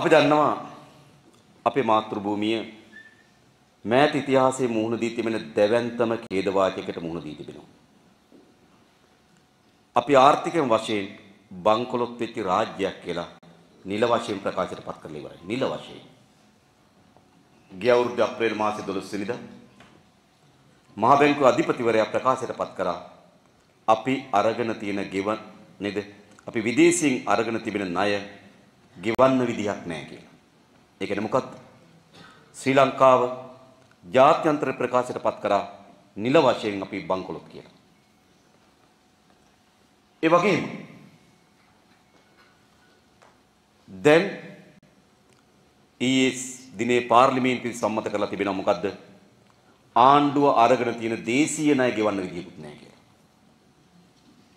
අපි දන්නවා අපේ මාතෘභූමිය මෑත ඉතිහාසයේ මුහුණ දී තිබෙන දැවැන්තම ඛේදවාචයකට මුහුණ දී තිබෙනවා. අපි ආර්ථිකයෙන් වශයෙන් බංකොලොත් වෙච්ච රාජ්‍යයක් කියලා නිල වශයෙන් ප්‍රකාශයට පත් කරලා ඉවරයි. නිල වශයෙන්. ගිය අවුරුද්දේ අප්‍රේල් මාසේ 12 වෙනිදා මහ බැංකුව අධිපතිවරයා ප්‍රකාශයට පත් කරා අපි අරගෙන තියෙන ගෙව නේද? අපි විදේශයෙන් අරගෙන තිබෙන ණය ගෙවන්න විදිහක් නැහැ කියලා. ඒ කියන්නේ මොකක්ද? ශ්‍රී ලංකාව ජාත්‍යන්තර ප්‍රකාශයට පත් කරා නිල වශයෙන් අපි බංකොලොත් කියලා. ඒ වගේම දැන් ඊයේ දිනේ පාර්ලිමේන්තුවේ සම්මත කරලා තිබෙනවා මොකද්ද? ආණ්ඩුව අරගෙන තියෙන දේශීය ණය ගෙවන්න විදිහකුත් නැහැ කියලා.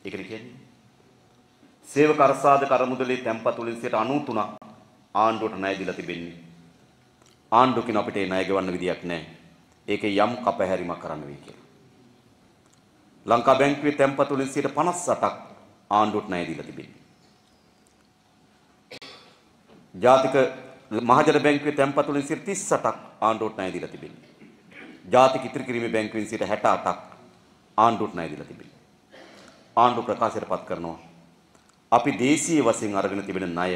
ඒකනේ කියන්නේ සේවක අරසාද කරමුදලේ තැන්පත් වලින් 93ක් ආණ්ඩුවට ණය දීලා තිබෙන්නේ. ආණ්ඩුව කියන අපිට ණය ගෙවන්න විදියක් නැහැ. ඒකේ යම් කපහැරීමක් කරන්න වෙයි කියලා. ලංකා බැංකුවේ තැන්පත් වලින් 58ක් ආණ්ඩුවට ණය දීලා තිබෙන්නේ. ජාතික මහජන බැංකුවේ තැන්පත් වලින් 38ක් ආණ්ඩුවට ණය දීලා තිබෙන්නේ. ජාතික ඉතිරි කිරීමේ බැංකුවෙන් 68ක් ආණ්ඩුවට ණය දීලා තිබෙන්නේ. ආණ්ඩුව ප්‍රකාශයට පත් කරනවා අපි දේශීය වශයෙන් අරගෙන තිබෙන ණය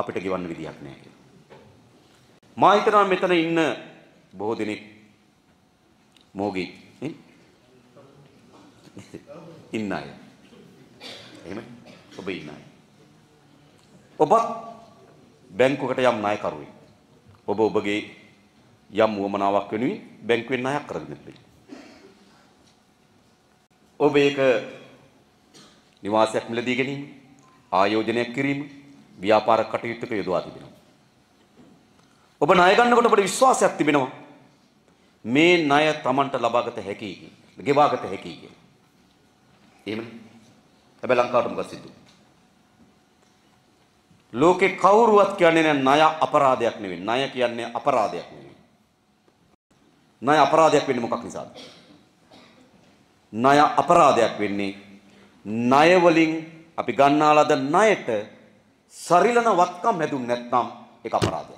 අපිට ගෙවන්න විදියක් නැහැ කියලා. මා හිතනවා මෙතන ඉන්න බොහෝ දෙනෙක් මොගී ඉන්න අය. එහෙම ඔබ ඉන්න අය. ඔබත් බැංකුවකට යම් ණයකරුවෙක්. ඔබ ඔබගේ යම් වමනාවක් වෙනුවෙන් බැංකුවෙන් ණයක් කරගෙන ඉන්න. ඔබ ඒක නිවාසයක් මිලදී ගැනීම ආයෝජනය කිරීම ව්‍යාපාර කටයුත්තක යොදවා තිබෙනවා. ඔබ ණය ගන්නකොට ඔබට විශ්වාසයක් තිබෙනවා මේ ණය Tamanට ලබාගත හැකි කියලා. ගෙවාගත හැකි කියලා. එහෙමනේ. හැබැයි ලංකාවට මොකද සිද්ධු? ලෝකේ කවුරුවත් කියන්නේ ණය අපරාධයක් නෙවෙයි. ණය කියන්නේ අපරාධයක් නෙවෙයි. ණය අපරාධයක් වෙන්නේ මොකක් නිසාද? ණය අපරාධයක් වෙන්නේ ණය වලින් අපි ගන්නාලද ණයට සරිලන වත්කම් හැදුන්නේ නැත්නම් ඒක අපරාධයක්.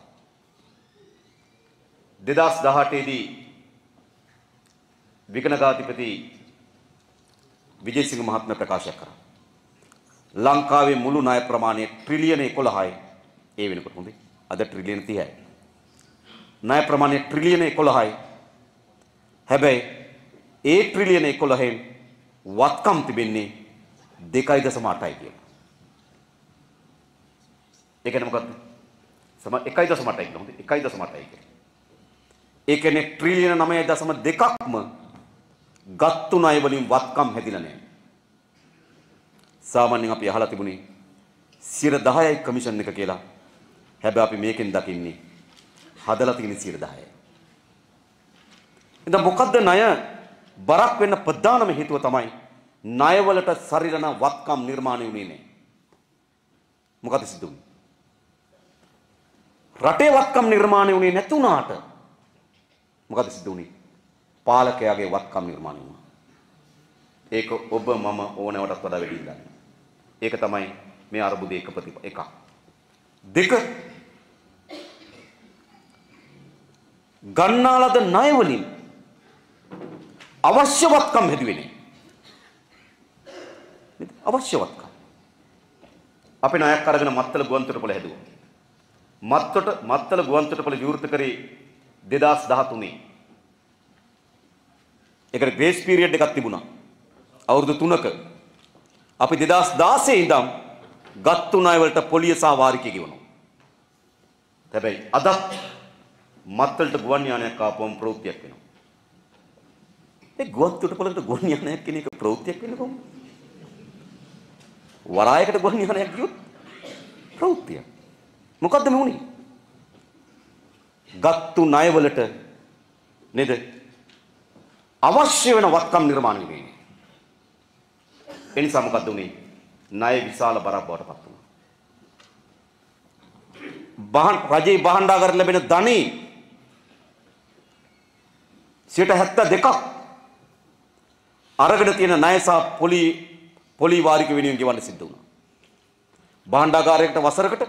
2018 දී විකනගාතිපති විජේසිංහ මහත්මයා ප්‍රකාශ කරා. ලංකාවේ මුළු ණය ප්‍රමාණය ට්‍රිලියන 11යි. ඒ වෙනකොට හොඳයි. අද ට්‍රිලියන 30යි. ණය ප්‍රමාණය ට්‍රිලියන 11යි. හැබැයි ඒ ට්‍රිලියන 11න් වත්කම් තිබෙන්නේ දෙකයි දශම අටයි කියලා. ඒ කියන්නේ මොකක්ද? සම 1.8යි කියලා. හොඳයි 1.8යි කියලා. ඒ කියන්නේ ට්‍රිලියන 9.2ක්ම ගත්තු ණය වලින් වත්කම් හැදිලා නැහැ. සාමාන්‍යයෙන් අපි අහලා තිබුණේ 10යි කමිෂන් එක කියලා. හැබැයි අපි මේකෙන් දකින්නේ හදලා තියෙන 10යි. එතන මොකද්ද ණය බරක් වෙන්න ප්‍රධානම හේතුව තමයි ණයවලට සරිලන වත්කම් නිර්මාණය වුණේ නැහැ. මොකද සිද්ධු රටේ වත්කම් නිර්මාණය වුණේ නැතුණාට මොකද සිද්ධු වුණේ? පාලකයාගේ වත්කම් නිර්මාණය වුණා. ඒක ඔබ මම ඕනෑවටත් වඩා වැඩි ඉඳලා. ඒක තමයි මේ අරුබුදේ එක ප්‍රතිප එකක්. දෙක ගන්නාලද ණයවලින් අවශ්‍ය වත්කම් හැදුවේ නැහැ. නේද? අවශ්‍යවත්කම්. අපි ණයක් අරගෙන මත්තල ගුවන්තොටුපළ හැදුවා. මත්තොට මත්තල ගුවන්තොටුපළ විවෘත කරේ 2013. ඒකට ග්‍රේස් පීරියඩ් එකක් තිබුණා. අවුරුදු 3ක. අපි 2016 ඉඳන් ගත්තු ණය වලට පොලිය සහ වාරිකය ගෙවනවා. හැබැයි අදත් මත්තලට ගුවන් යානයක් ආපුවම ප්‍රවෘත්තියක් වෙනවා. ඒ ගුවන් තොටුපළකට ගුවන් යානයක් කියන එක ප්‍රවෘත්තියක් වෙන්නේ කොහොමද? වරායකට ගොන් නිවනක් ගියොත් ප්‍රවෘත්තිය. මොකද්ද මේ උනේ? ගත්තු ණයවලට නේද? අවශ්‍ය වෙන වත්කම් නිර්මාණය වෙන්නේ. ඒ නිසා මොකද්ද උනේ? ණය විශාල බරක් බවට පත් වුණා. බහන් රජේ බහණ්ඩාගාර ලැබෙන ධනෙ 72ක් අරගෙන තියෙන ණය සහ පොලි පොලි වාරික වෙනුවෙන් ගෙවන්න සිද්ධ වුණා. භාණ්ඩාගාරයකට වසරකට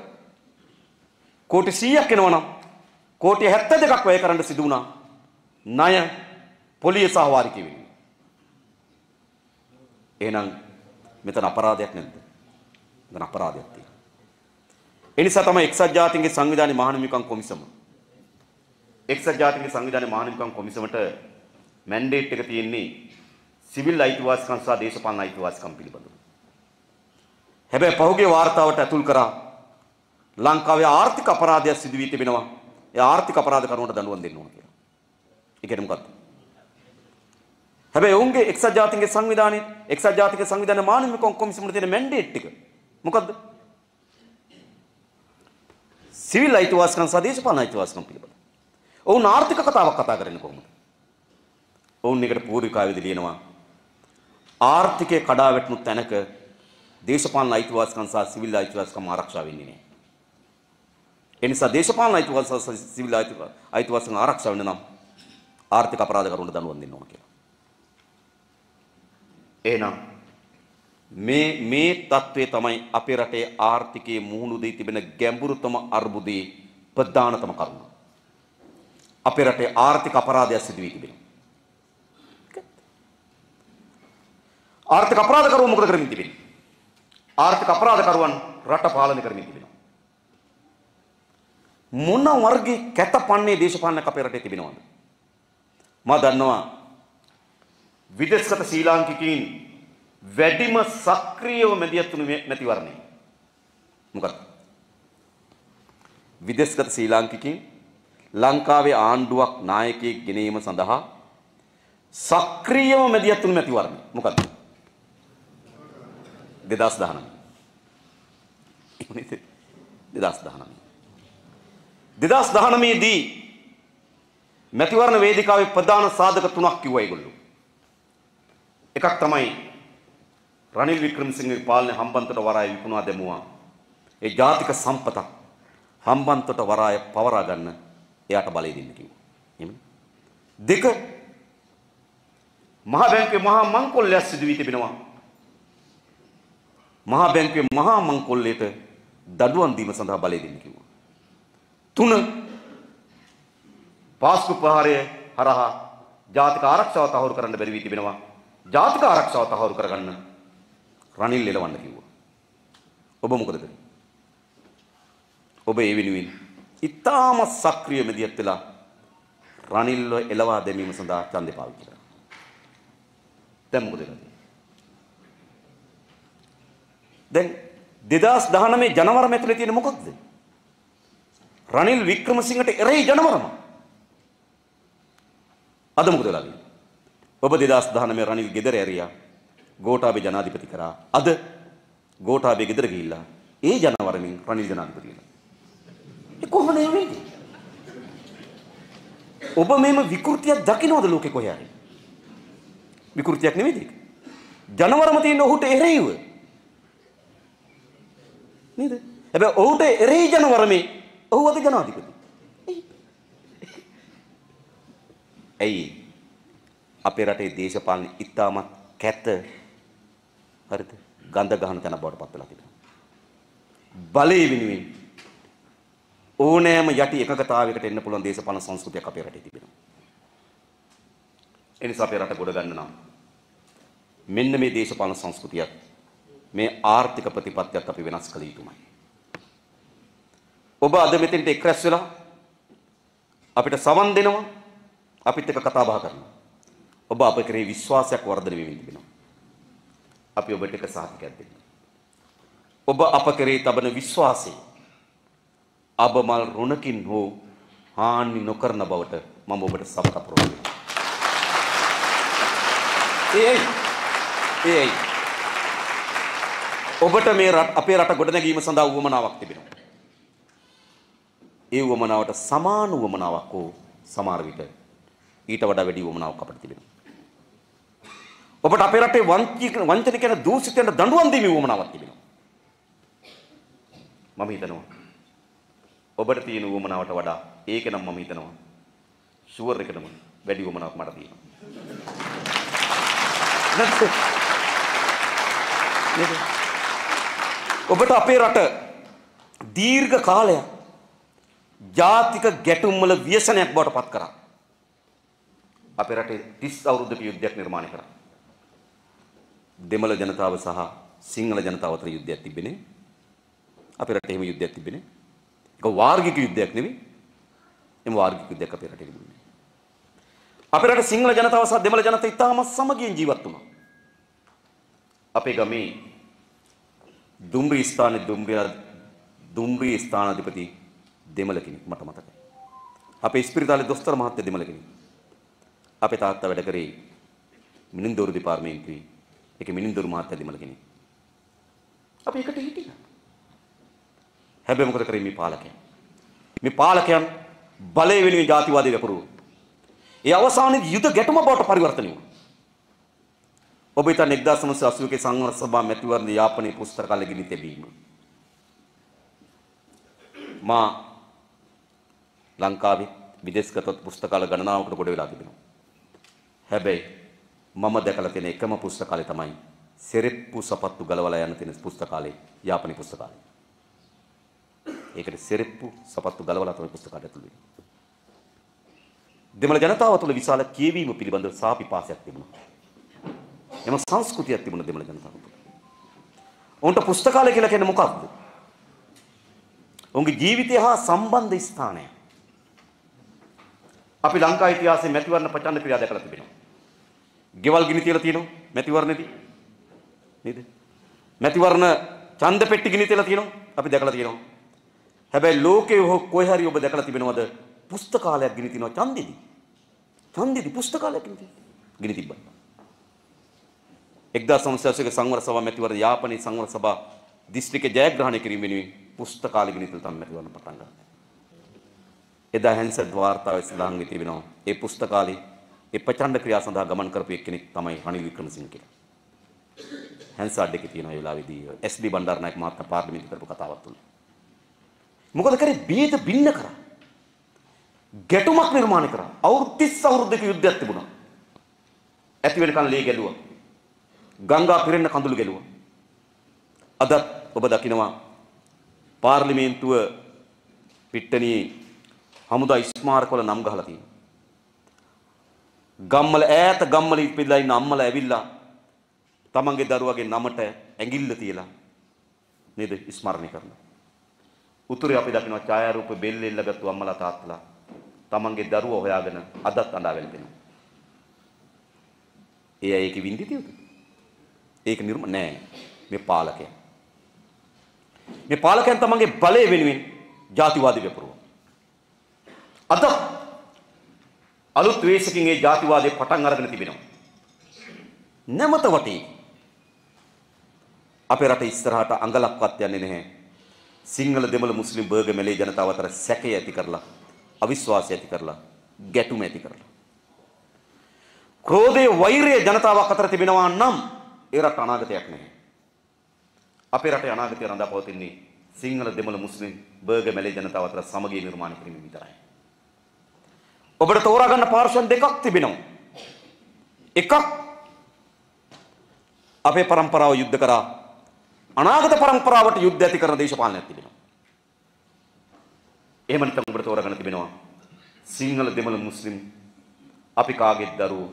කෝටි 100ක් එනවනම් කෝටි 72ක් වැය කරන්න සිදු වුණා. ණය පොලිය සහ වාරික වෙනුවෙන්. එහෙනම් මෙතන අපරාධයක් නැද්ද? මෙතන අපරාධයක් තියෙනවා. ඒ නිසා තමයි එක්සත් ජාතීන්ගේ සංවිධානයේ මහානිමිකම් කොමිසම එක්සත් ජාතීන්ගේ සංවිධානයේ මහානිමිකම් කොමිසමට මැන්ඩේට් එක තියෙන්නේ සිවිල් අයිතිවාසිකම් සහ දේශපාලන අයිතිවාසිකම් පිළිබඳව. හැබැයි පහුගිය වார்த்தාවට ඇතුල් කරා ලංකාවේ ආර්ථික අපරාධයක් සිදු වී තිබෙනවා. ඒ ආර්ථික අපරාධ කරුණට දඬුවම් දෙන්න ඕන කියලා. ඒ කියන්නේ මොකක්ද? හැබැයි ඔවුන්ගේ එක්සත් ජාතින්ගේ සංවිධානයේ එක්සත් ජාතික සංවිධානයේ මානවික කොමිසමට තියෙන මැන්ඩේට් එක මොකද්ද? සිවිල් අයිතිවාසිකම් සහ දේශපාලන අයිතිවාසිකම් පිළිබඳ. ඔවුන් ආර්ථික කතාවක් කතා කරන්නේ කොහොමද? ඔවුන් එකට පූර්විකාවේදී ලියනවා ආර්ථිකය කඩා වැටුණු තැනක දේශපාලන අයිතිවාසිකම් සහ සිවිල් අයිතිවාසිකම් ආරක්ෂා වෙන්නේ නැහැ. ඒ නිසා දේශපාලන අයිතිවාසිකම් සහ සිවිල් අයිතිවාසිකම් ආරක්ෂා වෙන්න නම් ආර්ථික අපරාධකරුවන්ට දඬුවම් දෙන්න ඕන කියලා. එහෙනම් මේ මේ தત્ත්වය තමයි අපේ රටේ ආර්ථිකයේ මුහුණු දී තිබෙන ගැඹුරුතම අර්බුදයේ ප්‍රධානතම කරුණ. අපේ රටේ ආර්ථික අපරාධයක් සිදු වී තිබෙනවා. ආර්ථික අපරාධකරුවන් මොකද කරමින් තිබෙන්නේ? ආර්ථික අපරාධකරුවන් රට පාලනය කරමින් තිබෙනවා. මොන වර්ගයේ කැතපන්නේ දේශපාලනක අපේ රටේ තිබෙනවද? මා දන්නවා විදේශගත ශ්‍රී ලාංකිකයින් වැඩිම සක්‍රියව මැදිහත්ුණු මැතිවරණය. මොකක්ද? විදේශගත ශ්‍රී ලාංකිකයින් ලංකාවේ ආණ්ඩුවක් නායකයෙක් ගෙනීම සඳහා සක්‍රියව මැදිහත්ුණු මැතිවරණය. මොකක්ද? දෙදස් දහනම් දෙදස් දහනම් දෙදස් දහනමේදී මැතිවරණ වේදිකාවේ ප්‍රධාන සාධක තුනක් කිව්වා ඒගොල්ලෝ එකක් තමයි රනිල් වික්‍රමසිංහගේ පාලනේ හම්බන්තොට වරාය විකුණා දැමුවා ඒ ජාතික සම්පතක් හම්බන්තොට වරාය පවරා ගන්න එයාට බලය දෙන්න කිව්වා එහෙමනේ දෙක මහා බැංකුවේ මහා මංකොල්ලයක් සිදු වී තිබෙනවා මහා බැංකුවේ මහා මංකොල්ලයට දඩුවම් දීම සඳහා බලය දෙන්න කිව්වා. තුන පාස්කු ප්‍රහාරය හරහා ජාතික ආරක්ෂාව තහවුරු කරන්න බැරි වී තිබෙනවා. ජාතික ආරක්ෂාව තහවුරු කරගන්න රනිල් එලවන්න කිව්වා. ඔබ මොකද කරන්නේ? ඔබ ඒ වෙනුවෙන් ඉතාම සක්‍රිය මෙදියත් වෙලා රනිල්ව එලවා දැමීම සඳහා ඡන්දේ පාවිච්චි කරනවා. දැන් මොකද කරන්නේ? දැන් 2019 ජනවරම ඇතුලේ තියෙන මොකක්ද? රනිල් වික්‍රමසිංහට එරෙහි ජනවරම. අද මොකද වෙලා තියෙන්නේ? ඔබ 2019 රනිල් ගෙදර ඇරියා. ගෝඨාභය ජනාධිපති කරා. අද ගෝඨාභය ගෙදර ගිහිල්ලා ඒ ජනවරමින් රනිල් ජනාධිපති වෙනවා. ඒ කොහොමද වෙන්නේ? ඔබ මේම විකෘතියක් දකින්නවද ලෝකේ කොහේ හරි? විකෘතියක් නෙමෙයි ඒක. ජනවරම තියෙන ඔහුට එරෙහිව නේද? හැබැයි ඔහුට එරෙහි ජනවරමේ ඔහු අද ජනාධිපති. ඇයි? අපේ රටේ දේශපාලන ඉතාමත් කැත හරිද? ගඳ ගහන තැන බවට පත් වෙලා තිබෙනවා. බලේ වෙනුවෙන් ඕනෑම යටි එකකතාවයකට එන්න පුළුවන් දේශපාලන සංස්කෘතියක් අපේ රටේ තිබෙනවා. එනිසා අපේ රට ගොඩ ගන්න නම් මෙන්න මේ දේශපාලන සංස්කෘතියක් මේ ආර්ථික ප්‍රතිපත්තියත් අපි වෙනස් කළ යුතුමයි. ඔබ අද මෙතෙන්ට එක් රැස් වෙලා අපිට සමන් දෙනවා අපිත් එක්ක කතා බහ කරනවා. ඔබ අප කෙරේ විශ්වාසයක් වර්ධනය වෙමින් තිබෙනවා. අපි ඔබට එක සහතිකයක් දෙන්න. ඔබ අප කෙරේ තබන විශ්වාසය අබමල් රුණකින් හෝ හානි නොකරන බවට මම ඔබට සපකපුරනවා. ඒයි ඒයි ඔබට මේ අපේ රට ගොඩනැගීම සඳහා උවමනාවක් තිබෙනවා. ඒ උවමනාවට සමාන උවමනාවක් ඕ සමහර විට ඊට වඩා වැඩි උවමනාවක් අපට තිබෙනවා. ඔබට අපේ රටේ වංචනික යන දූෂිතයන්ට දඬුවම් දීමේ උවමනාවක් තිබෙනවා. මම හිතනවා ඔබට තියෙන උවමනාවට වඩා ඒක නම් මම හිතනවා ෂුවර් එකටම වැඩි උවමනාවක් මට තියෙනවා. නේද? ඔබට අපේ රට දීර්ඝ කාලයක් ජාතික ගැටුම් වල ව්‍යසනයක් බවට පත් කරා. අපේ රටේ 30 අවුරුද්දක යුද්ධයක් නිර්මාණය කරා. දෙමළ ජනතාව සහ සිංහල ජනතාව අතර යුද්ධයක් තිබෙන්නේ. අපේ රටේ එහෙම යුද්ධයක් තිබෙන්නේ. ඒක වාර්ගික යුද්ධයක් නෙවෙයි. එම් වාර්ගික යුද්ධයක් අපේ රටේ තිබුණේ. අපේ රට සිංහල ජනතාව සහ දෙමළ ජනතාව ඉතාමත් සමගියෙන් ජීවත් වුණා. අපේ ගමේ දුම්රිය ස්ථානයේ දුම්රිය දුම්රිය ස්ථානාධිපති දෙමළ කෙනෙක් මට මතකයි. අපේ ස්පිරිතාලේ දොස්තර මහත්තයා දෙමළ කෙනෙක්. අපේ තාත්තා වැඩ කරේ මිනින්දෝරු දෙපාර්තමේන්තුවේ. ඒකේ මිනින්දෝරු මහත්තයා දෙමළ කෙනෙක්. අපි එකට හිටියා. හැබැයි මොකද කරේ මේ පාලකයන්? මේ පාලකයන් බලය වෙනුවෙන් ජාතිවාදී වැපරුවා. ඒ අවසානයේ යුද ගැටුම බවට පරිවර්තනය වුණා. ඔබ ඉතා නික්දාසමස අසුවක සංවර සභා මැතිවරණ යාපනය පුස්තකාල ගිනි තැබීම. මා ලංකාවේ විදෙස්ගතත් පුස්තකාල ගණනාවකට ගොඩ වෙලා තිබෙනවා. හැබැයි මම දැකලා තියෙන එකම පුස්තකාලය තමයි සෙරෙප්පු සපත්තු ගලවලා යන තියෙන පුස්තකාලේ යාපනයේ පුස්තකාලය. ඒකට සෙරෙප්පු සපත්තු ගලවලා තමයි පුස්තකාලය ඇතුළු වෙන්නේ. දෙමළ ජනතාව තුළ විශාල කියවීම පිළිබඳව සාපිපාසයක් තිබුණා. එම සංස්කෘතියක් තිබුණ දෙමළ ජනතාව තුළ. ඔවුන්ට පුස්තකාලය කියලා කියන්නේ මොකක්ද? ඔවුන්ගේ ජීවිතය හා සම්බන්ධ ස්ථානය. අපි ලංකා ඉතිහාසයේ මැතිවරණ ප්‍රචණ්ඩ ක්‍රියා දැකලා තිබෙනවා. ගෙවල් ගිනි තියලා තියෙනවා මැතිවරණේදී. නේද? මැතිවරණ ඡන්ද පෙට්ටි ගිනි තියලා තියෙනවා අපි දැකලා තියෙනවා. හැබැයි ලෝකේ කොහේ හරි ඔබ දැකලා තිබෙනවද පුස්තකාලයක් ගිනි තිනවා ඡන්දෙදී? ඡන්දෙදී පුස්තකාලයක් ගිනි තිබ්බා. එක්දා සංසයක සංවර සභා මැතිවර යාපනයේ සංවර සභා දිස්ත්‍රික ජයග්‍රහණය කිරීම වෙනුවෙන් පුස්තකාලෙක නිතර තම මැතිවරණ පටන් ගන්නවා. එදා හැන්සට් වාර්තාවේ සඳහන් වී තිබෙනවා ඒ පුස්තකාලේ ඒ ප්‍රචණ්ඩ ක්‍රියා සඳහා ගමන් කරපු එක්කෙනෙක් තමයි රනිල් වික්‍රමසිංහ කියලා. හැන්සට් එකේ තියෙන ඒ වෙලාවේදී එස්.බී. බණ්ඩාරනායක මහත්මයා පාර්ලිමේන්තු කරපු කතාවක් තුන. මොකද කරේ බීජ බින්න කරා. ගැටුමක් නිර්මාණය කරා. අවුරුදු 30 අවුරුද්දක යුද්ධයක් තිබුණා. ඇති වෙනකන් ලේ ගැලුවා. ගංගා පිරෙන්න කඳුළු ගැලුවා. අදත් ඔබ දකිනවා පාර්ලිමේන්තුව පිට්ටනියේ හමුදා ස්මාරක වල නම් ගහලා තියෙනවා. ගම්මල ඈත ගම්මල ඉපිදලා ඉන්න අම්මලා ඇවිල්ලා තමන්ගේ දරුවගේ නමට ඇඟිල්ල තියලා නේද ස්මරණය කරනවා. උතුරේ අපි දකිනවා ඡායාරූප බෙල්ලෙල්ල ගත්තු අම්මලා තාත්තලා තමන්ගේ දරුවා හොයාගෙන අදත් අඬා වැළපෙනවා. ඒ අය ඒකේ විඳිතියද? ඒක නිර්ම නෑ මේ පාලකයන්. මේ පාලකයන් තමන්ගේ බලය වෙනුවෙන් ජාතිවාදී වෙපරුවා. අද අලුත් වේශකින් ඒ ජාතිවාදයේ පටන් අරගෙන තිබෙනවා. නැමත වටේ අපේ රට ඉස්සරහට අඟලක්වත් යන්නේ නැහැ. සිංහල දෙමළ මුස්ලිම් බර්ග මැලේ ජනතාව අතර සැකය ඇති කරලා අවිශ්වාසය ඇති කරලා ගැටුම ඇති කරලා ක්‍රෝධයේ වෛරය ජනතාවක් අතර තිබෙනවා නම් ඒ රට අනාගතයක් නැහැ. අපේ රටේ අනාගතය රඳා පවතින්නේ සිංහල දෙමළ මුස්ලිම් බර්ග මැලේ ජනතාව අතර සමගිය නිර්මාණය කිරීම විතරයි. ඔබට තෝරා ගන්න පාර්ෂන් දෙකක් තිබෙනවා. එකක් අපේ પરම්පරාව යුද්ධ කරා අනාගත પરම්පරාවට යුද්ධ ඇති කරන දේශපාලනයක් තිබෙනවා. එහෙම නැත්නම් ඔබට තෝරා ගන්න තිබෙනවා සිංහල දෙමළ මුස්ලිම් අපි කාගේත් දරුවෝ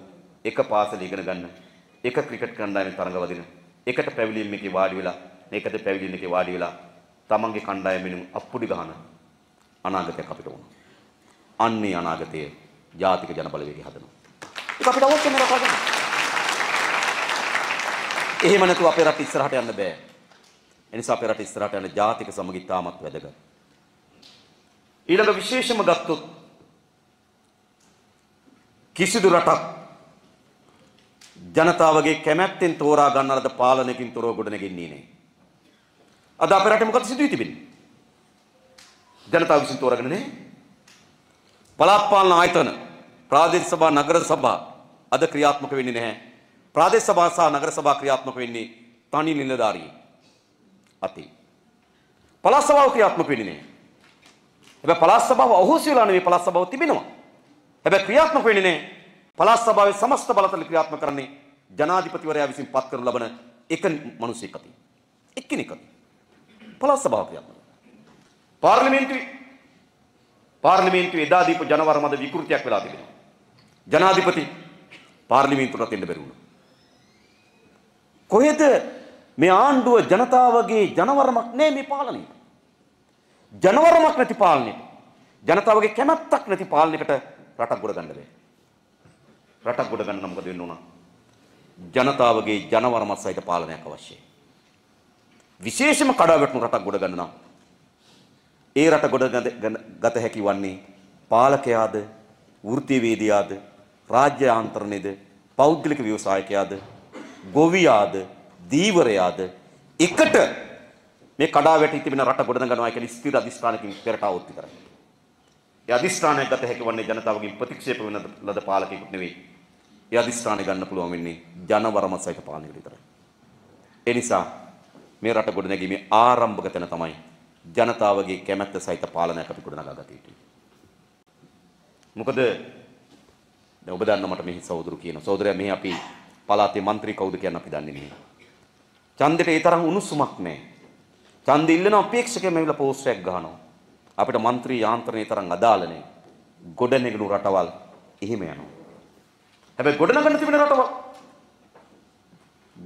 එක පාසල ඉගෙන ගන්න එක ක්‍රිකට් කණ්ඩායමේ තරඟවදින එකට පැවිලියම් එකේ වාඩි වෙලා ඒකද පැවිලියම් එකේ වාඩි වෙලා තමන්ගේ කණ්ඩායමෙනු අප්පුඩි ගහන අනාගතයක් අපිට වුණා. අන්නේ අනාගතය ජාතික ජනබලවේගය හදනවා. ඒක අපිට අවශ්‍ය නේද කරගන්න. එහෙම නැතුව අපේ රට ඉස්සරහට යන්න බෑ. එනිසා අපේ රට ඉස්සරහට යන ජාතික සමගිතාමත් වැදගත්. ඊළඟ විශේෂම ගත්තොත් කිසිදු රටක් ජනතාවගේ කැමැත්තෙන් තෝරා ගන්න ලද පාලනයකින් තොරව ගොඩනගන්නේ නැහැ. අද අපේ රටේ මොකද සිදු වෙ තිබෙන්නේ? ජනතාව විසින් තෝරාගෙන නැහැ. පළාත් පාලන ආයතන, ප්‍රාදේශ සභා, නගර සභා අද ක්‍රියාත්මක වෙන්නේ නැහැ. ප්‍රාදේශ සභා සහ නගර සභා ක්‍රියාත්මක වෙන්නේ තනි නිලධාරීන් අතින්. පළාත් සභාව ක්‍රියාත්මක වෙන්නේ නැහැ. හැබැයි පළාත් සභාව අහෝසි වෙලා නෙමෙයි පළාත් සභාව තිබෙනවා. හැබැයි ක්‍රියාත්මක වෙන්නේ නැහැ. පළාත් සභාවේ සමස්ත බලතල ක්‍රියාත්මක කරන්නේ ජනාධිපතිවරයා විසින් පත් කරනු ලබන එක මිනිසෙක් අතින්. එක්කෙනෙක් අතින්. පළාත් සභාව ක්‍රියාත්මක. පාර්ලිමේන්තුවේ පාර්ලිමේන්තුවේ එදා දීපු ජනවර මද විකෘතියක් වෙලා තිබෙනවා. ජනාධිපති පාර්ලිමේන්තුවට එන්න බැරි වුණා. කොහෙද මේ ආණ්ඩුව ජනතාවගේ ජනවරමක් නෑ මේ පාලනය. ජනවරමක් නැති පාලනයට ජනතාවගේ කැමැත්තක් නැති පාලනයකට රටක් ගොඩ ගන්න බෑ. රටක් ගොඩ ගන්න මොකද වෙන්න උනා? ජනතාවගේ ජනවරමත් සහිත පාලනයක් අවශ්‍යයි. විශේෂම කඩාවැටුණු රටක් ගොඩ ගන්න නම් ඒ රට ගොඩ ගත හැකි වන්නේ පාලකයාද, වෘත්තිවේදියාද, රාජ්‍ය ආන්තරණයද, පෞද්ගලික ව්‍යවසායකයාද, ගොවියාද, දීවරයාද එකට මේ කඩාවැටී තිබෙන රට ගොඩ නගනවා කියන ස්ථිර අධිෂ්ඨානකින් පෙරට આવොත් විතරයි. ඒ අධිෂ්ඨානය ගත හැකි වන්නේ ජනතාවගෙන් ප්‍රතික්ෂේප වෙන ලද පාලකෙකුත් නෙවෙයි. ඒ අදිස්ථානය ගන්න පුළුවන් වෙන්නේ ජනවරම සහිත පාලනයකට විතරයි. ඒ නිසා මේ රට ගොඩනැගීමේ ආරම්භක තැන තමයි ජනතාවගේ කැමැත්ත සහිත පාලනයක් අපි ගොඩනගා ගත යුතුයි. මොකද දැන් ඔබ දන්න මට මෙහි සහෝදරු කියන සහෝදරයා මේ අපි පළාතේ മന്ത്രി කවුද කියන්න අපි දන්නේ නෑ. ඡන්දෙට ඒ තරම් උණුසුමක් නෑ. ඡන්ද ඉල්ලන අපේක්ෂකයම ඇවිල්ලා පෝස්ට් එකක් ගහනවා. අපිට മന്ത്രി යාන්ත්‍රණය තරම් අදාළ නෑ. ගොඩනැගුණු රටවල් එහෙම යනවා. හැබැයි ගොඩනගන්න තිබෙන රටවල්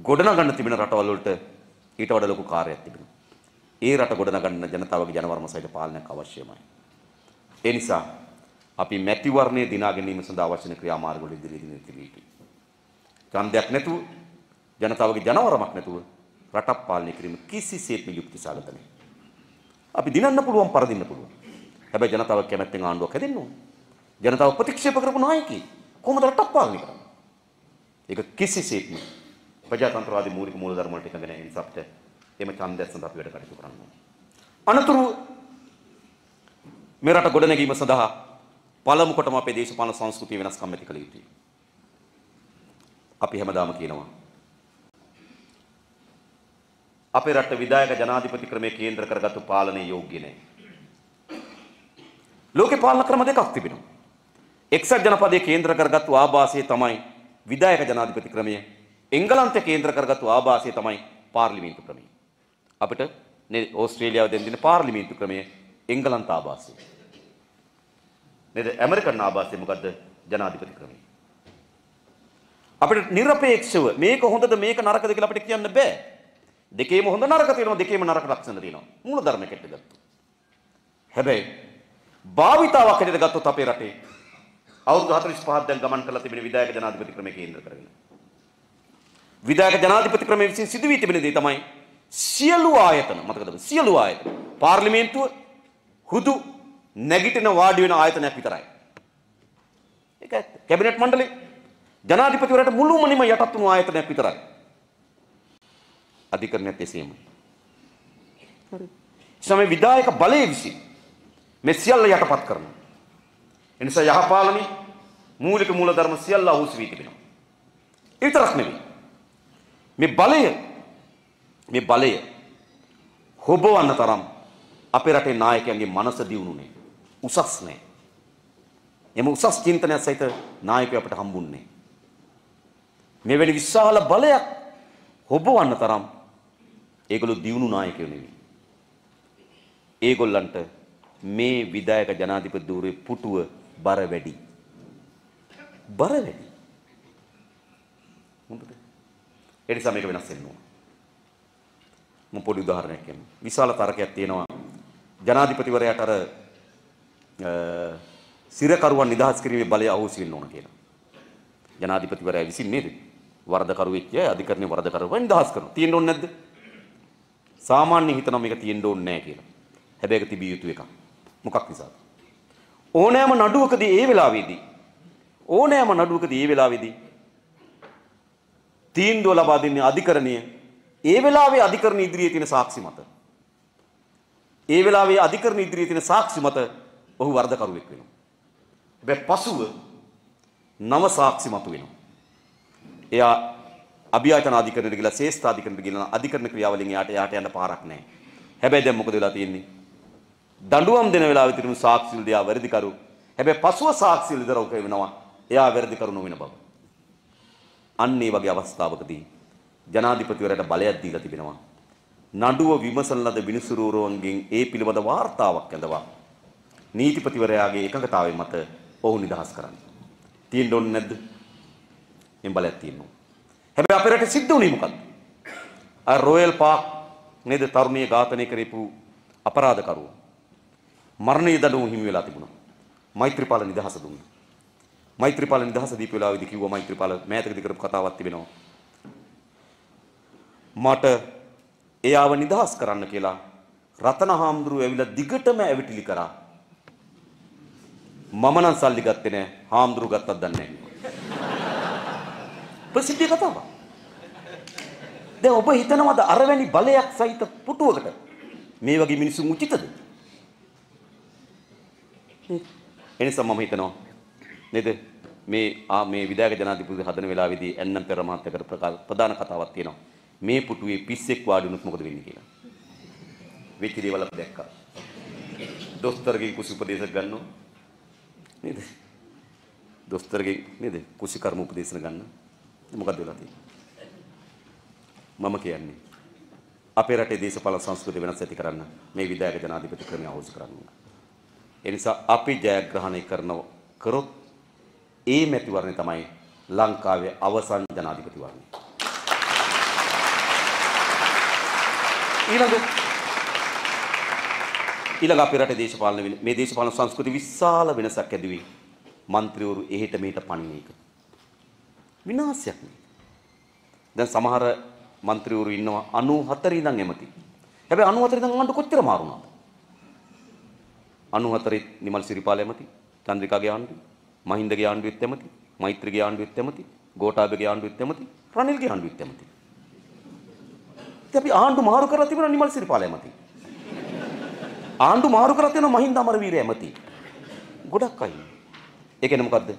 ගොඩනගන්න තිබෙන රටවල් වලට ඊට වඩා ලොකු කාර්යයක් තිබෙනවා. ඒ රට ගොඩනගන්න ජනතාවගේ ජනවර්ම සහිත පාලනයක් අවශ්‍යමයි. ඒ නිසා අපි මැතිවරණය දිනා ගැනීම සඳහා අවශ්‍ය වෙන ක්‍රියාමාර්ග වල ඉදිරියෙන් ඉදිරිය යුතුයි. ඡන්දයක් නැතුව ජනතාවගේ ජනවරමක් නැතුව රටක් පාලනය කිරීම කිසිසේත්ම යුක්තිසහගත නැහැ. අපි දිනන්න පුළුවන් පරදින්න පුළුවන්. හැබැයි ජනතාව කැමැත්තෙන් ආණ්ඩුවක් හැදෙන්න ඕන. ජනතාව ප්‍රතික්ෂේප කරපු නායකයෙක් කොහොමද රටක් පාලනය කරන්නේ? ඒක කිසිසේත්ම ප්‍රජාතන්ත්‍රවාදී මූලික මූලධර්ම වලට එකඟ නැහැ. ඒ නිසා අපිට එම ඡන්දය සඳහා අපි වැඩ කටයුතු කරන්න ඕනේ. අනතුරු මේ රට ගොඩනැගීම සඳහා පළමු කොටම අපේ දේශපාලන සංස්කෘතිය වෙනස්කම් ඇති කළ යුතුයි. අපි හැමදාම කියනවා අපේ රට විධායක ජනාධිපති ක්‍රමයේ කේන්ද්‍ර කරගත්තු පාලනය යෝග්‍ය නැහැ. ලෝකේ පාලන ක්‍රම දෙකක් තිබෙනවා. එක්සත් ජනපදයේ කේන්ද්‍ර කරගත්තු ආభాසය තමයි විධායක ජනාධිපති ක්‍රමය. එංගලන්තේ කේන්ද්‍ර කරගත්තු ආభాසය තමයි පාර්ලිමේන්තු ක්‍රමය. අපිට ඕස්ට්‍රේලියාව දෙන දින පාර්ලිමේන්තු ක්‍රමය එංගලන්ත ආభాසය. නේද ඇමරිකන් ආభాසය මොකද්ද ජනාධිපති ක්‍රමය. අපිට নিরপেক্ষව මේක හොඳද මේක නරකද කියලා අපිට කියන්න බෑ. දෙකේම හොඳ නරක තියෙනවා දෙකේම නරක ලක්ෂණ තියෙනවා. මූලධර්ම කැටගත්තු. හැබැයි භාවිතාවක් හැටියට ගත්තොත් අපේ රටේ අවුරුදු 45ක් දැන් ගමන් කරලා තිබෙන විධායක ජනාධිපති ක්‍රමය කේන්ද්‍ර කරගෙන. විධායක ජනාධිපති ක්‍රමය විසින් සිදු වී තිබෙන දේ තමයි සියලු ආයතන මතකද සියලු ආයතන පාර්ලිමේන්තුව හුදු නැගිටින වාඩි වෙන ආයතනයක් විතරයි. ඒක කැබිනට් මණ්ඩලය ජනාධිපතිවරයාට මුළුමනින්ම යටත් වුණු ආයතනයක් විතරයි. අධිකරණයත් එසේමයි. හරි. සමේ විධායක බලයේ විසින් මේ සියල්ල යටපත් කරනවා. එනිසා යහපාලමේ මූලික මූලධර්ම සියල්ල අහුස් වී තිබෙනවා. ඒ විතරක් නෙවෙයි. මේ බලය මේ බලය හොබවන්න තරම් අපේ රටේ නායකයන්ගේ මනස දියුණුනේ. උසස් නෑ. එම උසස් චින්තනයක් සහිත නායකයෝ අපට හම්බුන්නේ. මෙවැනි විශාල බලයක් හොබවන්න තරම් ඒගොල්ලෝ දියුණු නායකයෝ නෙවෙයි. ඒගොල්ලන්ට මේ විදායක ජනාධිපති ධූරයේ පුටුව බර වැඩි. බර වැඩි. හොඳද? ඒ නිසා මේක වෙනස් වෙන්න ඕන. මම පොඩි උදාහරණයක් කියන්නම්. විශාල තර්කයක් තියෙනවා. ජනාධිපතිවරයාට අර සිරකරුවන් නිදහස් කිරීමේ බලය අහෝසි වෙන්න ඕන කියලා. ජනාධිපතිවරයා විසින් නේද? වරදකරු වෙච්ච අධිකරණේ වරදකරුව නිදහස් කරනවා. තියෙන්න ඕනේ නැද්ද? සාමාන්‍යයෙන් හිතනවා මේක තියෙන්න ඕනේ නැහැ කියලා. හැබැයි ඒක තිබිය යුතු එකක්. මොකක් නිසාද? ඕනෑම නඩුවකදී ඒ වෙලාවේදී ඕනෑම නඩුවකදී ඒ වෙලාවේදී තීන්දුව ලබා දෙන්නේ අධිකරණය ඒ වෙලාවේ අධිකරණ ඉදිරියේ තියෙන සාක්ෂි මත ඒ වෙලාවේ අධිකරණ ඉදිරියේ තියෙන සාක්ෂි මත ඔහු වරදකරුවෙක් වෙනවා හැබැයි පසුව නව සාක්ෂි මත වෙනවා එයා අභියාචන අධිකරණයට ගිහලා ශේෂ්ඨ අධිකරණයට ගිහලා අධිකරණ ක්‍රියාවලින් එයාට එයාට යන්න පාරක් නැහැ හැබැයි දැන් මොකද වෙලා තියෙන්නේ දඬුවම් දෙන වෙලාවෙ තිබුණු සාක්ෂිවල දියා වැඩිකරු. හැබැයි පසුව සාක්ෂිවල දරවක වෙනවා. එයා වැඩිකරු නොවන බව. අන්න ඒ වගේ අවස්ථාවකදී ජනාධිපතිවරයාට බලයක් දීලා තිබෙනවා. නඩුව විමසන ලද විනිසුරුවරුවන්ගෙන් ඒ පිළිබඳ වාර්තාවක් ඇඳවා නීතිපතිවරයාගේ එකඟතාවය මත ඔහු නිදහස් කරන්න. තියෙන්න ඕනේ නැද්ද? මේ බලයක් තියෙනවා. හැබැයි අපේ රටේ සිද්ධ වුණේ මොකක්ද? අර රොයල් පාක් නේද තරුණිය ඝාතනය කරපු අපරාධකරුවා. මරණයේ දඩුවම හිමි වෙලා තිබුණා. මෛත්‍රීපාල නිදහස දුන්නා. මෛත්‍රීපාල නිදහස දීපු වෙලාවේදී කිව්වා මෛත්‍රීපාල මෑතකදී කරපු කතාවක් තිබෙනවා. මට එයාව නිදහස් කරන්න කියලා රතන හාමුදුරුවෝ ඇවිල්ලා දිගටම ඇවිටිලි කරා. මම නම් සල්ලි ගත්තේ නෑ. හාමුදුරුවෝ ගත්තත් දන්නේ නෑ. ප්‍රසිද්ධ කතාවක්. දැන් ඔබ හිතනවද අරවැනි බලයක් සහිත පුටුවකට මේ වගේ මිනිසුන් උචිතද? එනිසා මම හිතනවා නේද මේ ආ මේ විදායක ජනාධිපති හදන වෙලාවේදී ඇන්නම් පෙර මහත්තයා කර ප්‍රධාන කතාවක් තියෙනවා. මේ පුටුවේ පිස්සෙක් වාඩි වුණොත් මොකද වෙන්නේ කියලා. වෙච්ච දේවල් අපි දැක්කා. දොස්තරගෙන් කුසි උපදේශයක් ගන්නවා. නේද? දොස්තරගෙන් නේද? කුසි කර්ම උපදේශන ගන්න. මොකද වෙලා තියෙන්නේ? මම කියන්නේ අපේ රටේ දේශපාලන සංස්කෘතිය වෙනස් ඇති කරන්න මේ විදායක ජනාධිපති ක්‍රමය අවශ්‍ය කරන්නේ. ඒ නිසා අපි ජයග්‍රහණය කරනව කරොත් ඒ මැතිවරණය තමයි ලංකාවේ අවසන් ජනාධිපතිවරණය. ඊළඟ ඊළඟ අපේ රටේ දේශපාලන මේ දේශපාලන සංස්කෘති විශාල වෙනසක් ඇති වෙයි. മന്ത്രിවරු එහෙට මෙහෙට පණින එක. විනාශයක් නේ. දැන් සමහර മന്ത്രിවරු ඉන්නවා 94 ඉඳන් එමති. හැබැයි 94 ඉඳන් අඬ කොච්චර මාරුණාද? 94ත් නිමල් සිරිපාල ඇමති, චන්ද්‍රිකාගේ ආණ්ඩුව, මහින්දගේ ආණ්ඩුවෙත් ඇමති, මෛත්‍රීගේ ආණ්ඩුවෙත් ඇමති, ගෝඨාභයගේ ආණ්ඩුවෙත් ඇමති, රනිල්ගේ ආණ්ඩුවෙත් ඇමති. ඉතින් අපි ආණ්ඩු මාරු කරලා තිබුණා නිමල් සිරිපාල ඇමති. ආණ්ඩු මාරු කරලා තියෙනවා මහින්ද අමරවීර ඇමති. ගොඩක් අය. ඒ කියන්නේ මොකද්ද?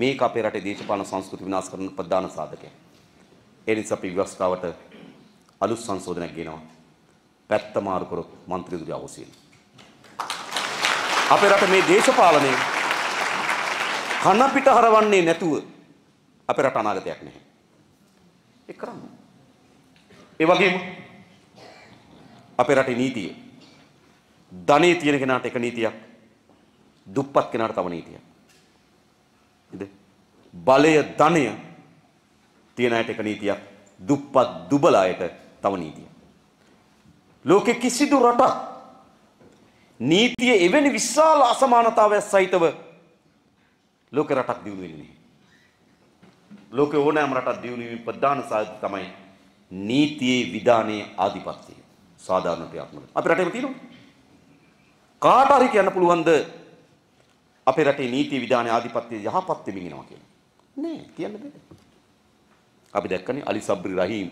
මේක අපේ රටේ දේශපාලන සංස්කෘති විනාශ කරන ප්‍රධාන සාධකය. ඒ නිසා අපි ව්‍යවස්ථාවට අලුත් සංශෝධනයක් ගෙනවා. පැත්ත මාරු කරොත් മന്ത്രിදුරිය අවශ්‍යයි. අපේ රට මේ දේශපාලනය කන පිට හරවන්නේ නැතුව අපේ රට අනාගතයක් නැහැ. ඒක කරන්න. ඒ වගේම අපේ රටේ නීතිය ධනෙ තියෙන කෙනාට එක නීතියක් දුප්පත් කෙනාට තව නීතියක්. නේද? බලය ධනය තියෙන අයට එක නීතියක් දුප්පත් දුබල අයට තව නීතියක්. ලෝකෙ කිසිදු රටක් නීතිය එවැනි විශාල අසමානතාවයක් සහිතව ලෝක රටක් දියුණු වෙන්නේ නැහැ. ලෝක ඕනෑම රටක් දියුණු වීමේ ප්‍රධාන සාධක තමයි නීතියේ විධානයේ ආධිපත්‍යය. සාධාරණ ක්‍රියාත්මක. අපේ රටේම තියෙනවා. කාට හරි කියන්න පුළුවන්ද අපේ රටේ නීති විධානයේ ආධිපත්‍ය යහපත් වෙමින් යනවා කියලා. නෑ කියන්න බෑ. අපි දැක්කනේ අලි සබ්රි රහීම්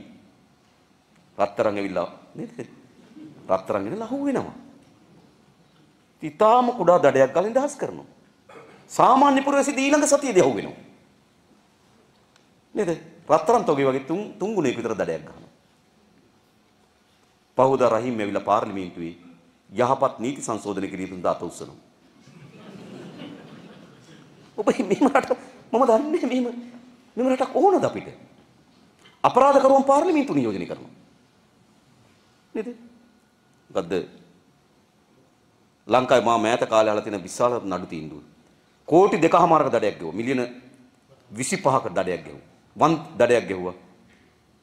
රත්තරන් ඇවිල්ලා නේද? රත්තරන් ඇවිල්ලා අහු වෙනවා. ඉතාම කුඩා දඩයක් ගලින් දහස් කරනවා. සාමාන්‍ය පුරවැසිද ඊළඟ සතියේදී අහුවෙනවා. නේද? රත්තරන් තෝගේ වගේ තුන් තුන් ගුණයක විතර දඩයක් ගන්නවා. පහුදා රහිම් ඇවිල්ලා පාර්ලිමේන්තුවේ යහපත් නීති සංශෝධන කිරීම සඳහා අත උස්සනවා. ඔබ මේ මට මම දන්නේ මෙහෙම මෙහෙම රටක් ඕනද අපිට? අපරාධකරුවන් පාර්ලිමේන්තු නියෝජනය කරනවා. නේද? මොකද්ද ලංකාවේ මා මෑත කාලේ අහලා තියෙන විශාල නඩු තීන්දුව. කෝටි දෙකහමාරක දඩයක් ගෙවුවා. මිලියන 25ක දඩයක් ගෙවුවා. වන් දඩයක් ගෙවුවා.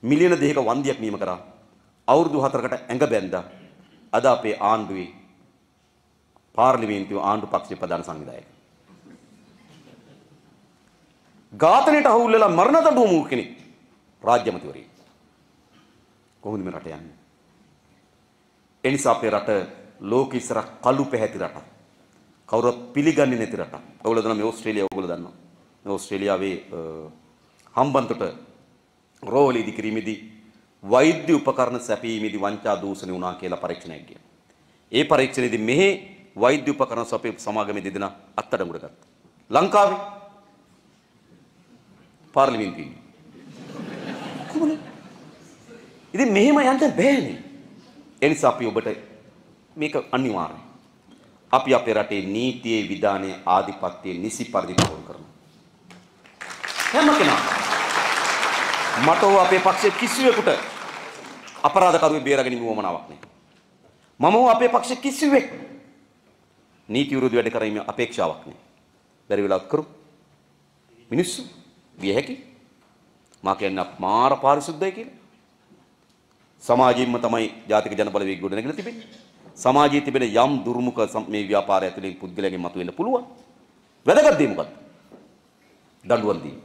මිලියන දෙකක වන්දියක් නියම කරා. අවුරුදු 4කට ඇඟ බැඳා. අද අපේ ආණ්ඩුවේ පාර්ලිමේන්තුවේ ආණ්ඩු පක්ෂයේ ප්‍රධාන සංවිධායක. ඝාතනයට අහුල් වෙලා මරණ දඬුවම වූ කෙනෙක් රාජ්‍යමතිවරයෙක්. කොහොමද මේ රට යන්නේ? එනිසා අපේ රට ලෝක ඉස්සර කළු පැහැති රටක්. කවුරුත් පිළිගන්නේ නැති රටක්. ඔයගොල්ලෝ දන්නා මේ ඕස්ට්‍රේලියාව ඔයගොල්ලෝ දන්නවා. මේ ඕස්ට්‍රේලියාවේ හම්බන්තොට රෝවල ඉදිකිරීමේදී වෛද්‍ය උපකරණ සැපීමේදී වංචා දූෂණය වුණා කියලා පරීක්ෂණයක් ගියා. ඒ පරීක්ෂණයේදී මෙහි වෛද්‍ය උපකරණ සැපීම සමාගමේ දෙදෙනා අත්අඩංගුවට ගත්තා. ලංකාවේ පාර්ලිමේන්තුවේ කොහොමද? ඉතින් මෙහෙම යන්න බෑනේ. ඒ නිසා අපි ඔබට මේක අනිවාර්යයි. අපි අපේ රටේ නීතියේ විධානයේ ආධිපත්‍යයේ නිසි පරිදි පුහුණු කරනවා. හැම කෙනා මට අපේ පක්ෂයේ කිසිවෙකුට අපරාධකරුවෙක් බේරාගෙන ඉන්න උවමනාවක් නැහැ. මම අපේ පක්ෂයේ කිසිවෙක් නීති විරෝධී වැඩ කිරීමේ අපේක්ෂාවක් නැහැ. බැරි වෙලාවත් කරු. මිනිස්සු විය හැකි. මා කියන්නේ මාර පාරිශුද්ධයි කියලා. සමාජයෙන්ම තමයි ජාතික ජනබල වේග ගොඩනගෙන තිබෙන්නේ. සමාජයේ තිබෙන යම් දුර්මුඛ මේ ව්‍යාපාරය ඇතුළේ පුද්ගලයන්ගෙන් මතුවෙන්න පුළුවන්. වැදගත් දේ මොකක්ද? දඬුවම් දීම.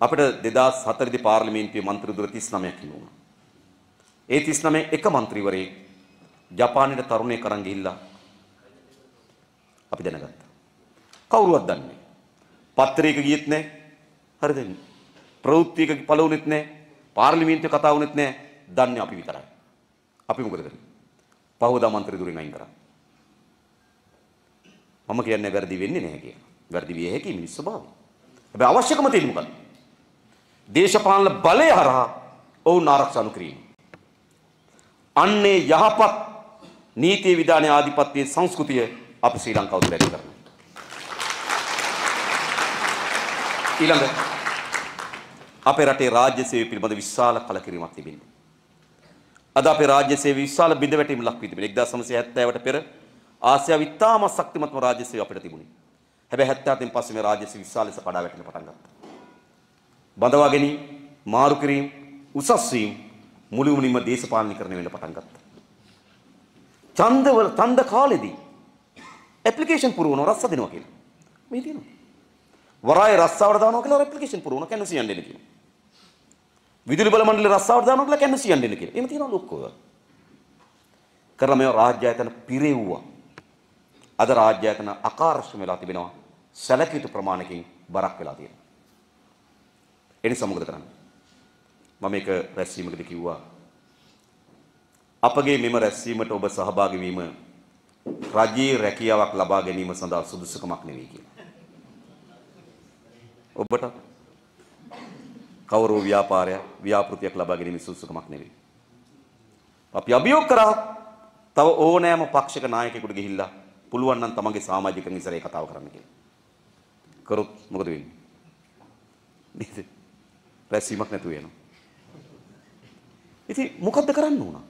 අපිට 2004 දී පාර්ලිමේන්තුවේ මන්ත්‍රීවරු 39ක් හිමුණා. ඒ 39 එක മന്ത്രിවරේ ජපානයේ තරුණයෙක් අරන් ගිහිල්ලා අපි දැනගත්තා. කවුරුවත් දන්නේ පත්තරයක ගියෙත් නැහැ. හරිද? ප්‍රවෘත්තියක පළවුණෙත් නැහැ. පාර්ලිමේන්තුවේ කතා වුණෙත් නැහැ. දන්නේ අපි විතරයි. අපි මොකද කරන්නේ? පහෝදා මන්ත්‍රය දුරින් අයින් කරා. මම කියන්නේ වැරදි වෙන්නේ නැහැ කියලා. වැරදි විය හැකි මිනිස් ස්වභාවය. හැබැයි අවශ්‍යකම තියෙන මොකක්ද? දේශපාලන බලය හරහා ඔවුන් ආරක්ෂා නොකිරීම. අන්නේ යහපත් නීති විධාන ආධිපත්‍යයේ සංස්කෘතිය අපි ශ්‍රී ලංකාව තුළ ඇති කරනවා. ඊළඟ අපේ රටේ රාජ්‍ය සේවය පිළිබඳ විශාල කලකිරීමක් තිබෙනවා. අද අපේ රාජ්‍ය සේවය විශාල බිඳවැටීමක් ලක් වී තිබෙනවා. 1970ට පෙර ආසියාවේ ඉතාම ශක්තිමත් රාජ්‍ය සේවය අපිට තිබුණේ. හැබැයි 77න් පස්සේ මේ රාජ්‍ය සේවය විශාල ලෙස කඩා වැටෙන්න පටන් ගත්තා. බඳවා ගැනීම, මාරු කිරීම, උසස් වීම මුළුමනින්ම දේශපාලනීකරණය වෙන්න පටන් ගත්තා. ඡන්දවල ඡන්ද කාලෙදී ඇප්ලිකේෂන් පුරවන රස්ස දෙනවා කියලා. මේ තියෙනවා. වරායේ රස්සාවට දානවා කියලා ඇප්ලිකේෂන් පුරවන කැනසියන් දෙන්න කියනවා. විදුලි බල මණ්ඩල රස්සාවට දානවා කියලා කැමති කියන්නේ නෙල කියලා. එහෙම තියෙනවා ලොක්කෝ. කරලා මේ රාජ්‍ය ආයතන පිරෙව්වා. අද රාජ්‍ය ආයතන අකාර්ෂ්‍ය වෙලා තිබෙනවා. සැලකිත ප්‍රමාණකින් බරක් වෙලා තියෙනවා. ඒ නිසා මොකද කරන්නේ? මම මේක රැස්වීමකදී කිව්වා. අපගේ මෙම රැස්වීමට ඔබ සහභාගී වීම රජයේ රැකියාවක් ලබා ගැනීම සඳහා සුදුසුකමක් නෙවෙයි කියලා. ඔබට කවරෝ ව්‍යාපාරයක් ව්‍යාපෘතියක් ලබා ගැනීමේ සුසුකමක් නෙවෙයි. අපි අභියෝග කරා තව ඕනෑම පක්ෂික නායකයෙකුට ගිහිල්ලා පුළුවන් නම් තමන්ගේ සමාජිකයන් ඉස්සරහේ කතාව කරන්න කියලා. කරොත් මොකද වෙන්නේ? නේද? රැස්වීමක් නැතුව යනවා. ඉතින් මොකද්ද කරන්න ඕන?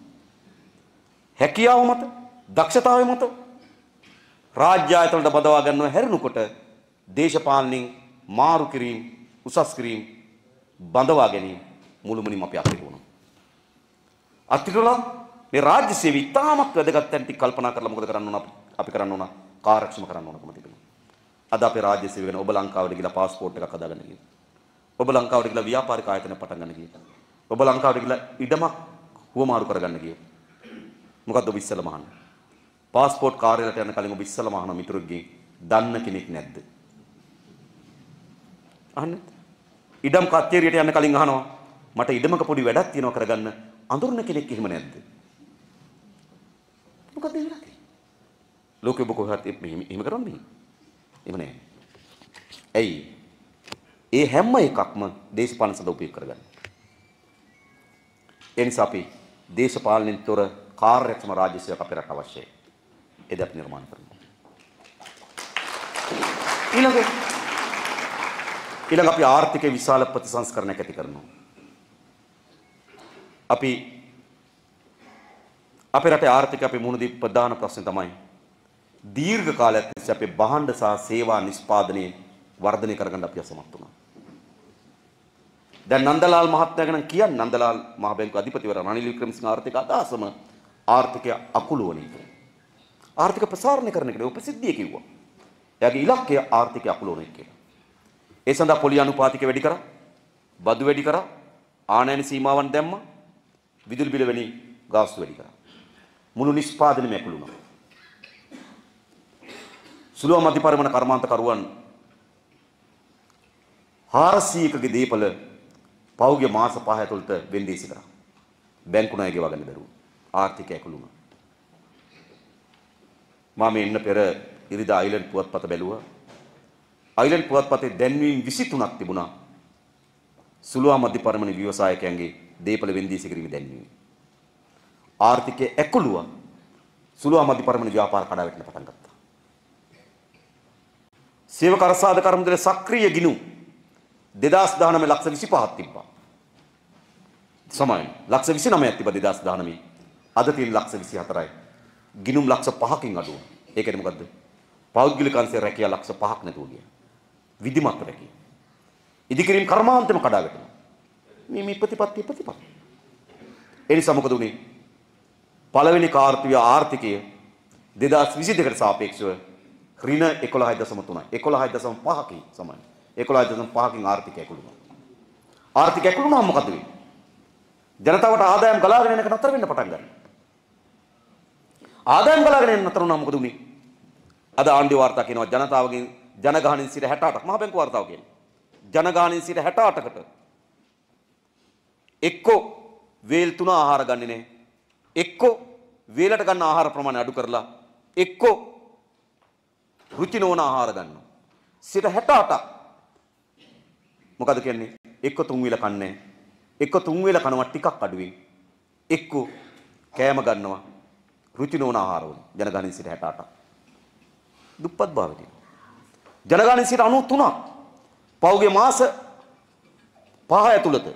හැකියාව මත, දක්ෂතාවය මත රාජ්‍ය ආයතන වලට බදවා ගන්නව හැරෙනකොට දේශපාලනින් මාරු කිරීම, උසස් කිරීම බඳවා ගැනීම මුළුමනින්ම අපි අත්විඳිනවා. අත්විඳලා මේ රාජ්‍ය සේවය ඉතාමත් වැදගත් තැන ටික කල්පනා කරලා මොකද කරන්න ඕන අපි අපි කරන්න ඕන කාර්යක්ෂම කරන්න ඕනකම තිබෙනවා. අද අපේ රාජ්‍ය සේවය ගැන ඔබ ලංකාවට ගිහලා පාස්පෝර්ට් එකක් හදාගන්න ගියා. ඔබ ලංකාවට ගිහලා ව්‍යාපාරික ආයතනයක් පටන් ගන්න ගියා. ඔබ ලංකාවට ගිහලා ඉඩමක් හුවමාරු කරගන්න ගියා. මොකද්ද ඔබ ඉස්සෙල්ලාම අහන්නේ? පාස්පෝර්ට් කාර්යාලයට යන කලින් ඔබ ඉස්සෙල්ලාම අහන මිතුරුගේ දන්න කෙනෙක් නැද්ද? අහන්නේ. ඉඩම් කච්චේරියට යන්න කලින් අහනවා මට ඉඩමක පොඩි වැඩක් තියෙනවා කරගන්න අඳුරන කෙනෙක් එහෙම නැද්ද? මොකද එහෙම නැති. ලෝකෙ ඔබ කොහොමද එහෙම කරන්නේ මේ? එහෙම නැහැ. ඇයි? ඒ හැම එකක්ම දේශපාලන සඳහා උපයෝග කරගන්න. ඒ නිසා අපි දේශපාලනෙන් තොර කාර්යක්ෂම රාජ්‍ය සේවක අපේ රට අවශ්‍යයි. එදත් නිර්මාණ කරමු. ඊළඟට ඊළඟ අපි ආර්ථිකයේ විශාල ප්‍රතිසංස්කරණයක් ඇති කරනවා. අපි අපේ රටේ ආර්ථික අපි මුහුණ දී ප්‍රධාන ප්‍රශ්නේ තමයි දීර්ඝ කාලයක් තිස්සේ අපේ භාණ්ඩ සහ සේවා නිෂ්පාදනය වර්ධනය කරගන්න අපි අසමත් වුණා. දැන් නන්දලාල් මහත්තයා ගැන කියන්නේ නන්දලාල් මහ බැංකු අධිපතිවරයා රනිල් වික්‍රමසිංහ ආර්ථික අදහසම ආර්ථිකය අකුලවන එක. ආර්ථික ප්‍රසාරණය කරන එකට උපසිද්ධිය කිව්වා. එයාගේ ඉලක්කය ආර්ථිකය අකුලවන එක කියලා. ඒ සඳහා පොලි අනුපාතික වැඩි කරා, බදු වැඩි කරා, ආනයන සීමාවන් දැම්මා, විදුලි බිල වැනි ගාස්තු වැඩි කරා. මුළු නිෂ්පාදනයම ඇකුළුණා. සුළුව මධිපරිමාණ කර්මාන්ත කරුවන් 400කගේ දීපල පහුගිය මාස පහ ඇතුළත වෙන්දේසි කරා. බැංකු ණය ගෙවා ගන්න බැරුව. ආර්ථිකය ඇකුළුණා. මම එන්න පෙර ඉරිදා අයිලන්ඩ් පුවත්පත බැලුවා. අයිලන්ඩ් පුවත්පතේ දැන්වීම් 23ක් තිබුණා. සුළුවා මධ්‍ය පරමණ ව්‍යවසායකයන්ගේ දේපල වෙන්දී සිකිරීම දැන්වීම. ආර්ථිකයේ ඇකුළුව සුළුවා මධ්‍ය පරමණ ව්‍යාපාර කඩාවැටෙන පටන් ගත්තා. සේවක අරසාද කර්මදල සක්‍රීය ගිණු 2019 ලක්ෂ 25ක් තිබ්බා. සමයි ලක්ෂ 29ක් තිබ්බා 2019. අද තියෙන ලක්ෂ 24යි. ගිණුම් ලක්ෂ 5කින් අඩුව. ඒකනේ මොකද්ද? පෞද්ගලික අංශය රැකියා ලක්ෂ 5ක් නැතුව ගියා. විධිමත් රැකී. ඉදිකිරීම කර්මාන්තෙම කඩාවැටෙනවා. මේ මේ ප්‍රතිපත්ති ප්‍රතිපත්ති. ඒ නිසා මොකද උනේ? පළවෙනි කාර්තික ආර්ථිකය 2022කට සාපේක්ෂව ඍණ 11.3යි 11.5කින් සමානයි 11.5කින් ආර්ථිකය ඇකුළුණා ආර්ථිකය ඇකුළුණාම මොකද වෙන්නේ ජනතාවට ආදායම් ගලාගෙන යන එක නතර වෙන්න පටන් ගන්නවා ආදායම් ගලාගෙන යන නතර වුණාම මොකද උනේ අද ආණ්ඩුවේ වාර්තා කියනවා ජනතාවගෙන් ජනගහනින් සිට 68ක් මහ බැංකු වර්තාව කියන්නේ ජනගහනින් සිට 68කට එක්කෝ වේල් තුන ආහාර ගන්නේ නැහැ එක්කෝ වේලට ගන්න ආහාර ප්‍රමාණය අඩු කරලා එක්කෝ රුචි නොවන ආහාර ගන්නවා සිට 68ක් මොකද කියන්නේ එක්ක තුන් වේල කන්නේ එක්ක තුන් වේල කනවා ටිකක් අඩුවෙන් එක්ක කෑම ගන්නවා රුචි නොවන ආහාර වලින් ජනගහනින් සිට 68ක් දුප්පත් භාවයෙන් ජනගණන 93ක් පහුගිය මාස පහ ඇතුළත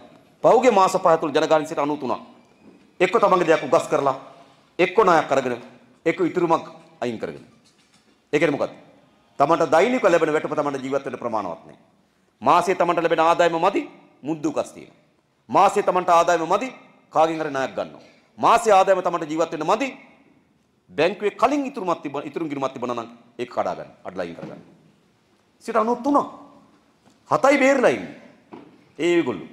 පහුගිය මාස පහ ඇතුළත ජනගණන 93ක් එක්ක තමන්ගේ දෙයක් උගස් කරලා එක්ක ණයක් අරගෙන එක්ක ඉතුරුමක් අයින් කරගෙන ඒ කියන්නේ මොකක්ද තමන්ට දෛනික ලැබෙන වැටුප තමන්ට ජීවත් වෙන්න ප්‍රමාණවත් නැහැ මාසයේ තමන්ට ලැබෙන ආදායම මදි මුද්දු උගස් තියෙනවා මාසයේ තමන්ට ආදායම මදි කාගෙන් හරි ණයක් ගන්නවා මාසයේ ආදායම තමන්ට ජීවත් වෙන්න මදි බැංකුවේ කලින් ඉතුරුමත් තිබුණ ඉතුරුම් ගිරුමත් තිබුණා නම් ඒක කඩා ගන්න අඩලයින් කරගන්න සිට 93. හතයි බේරලා ඉන්නේ. ඒ ඒගොල්ලෝ.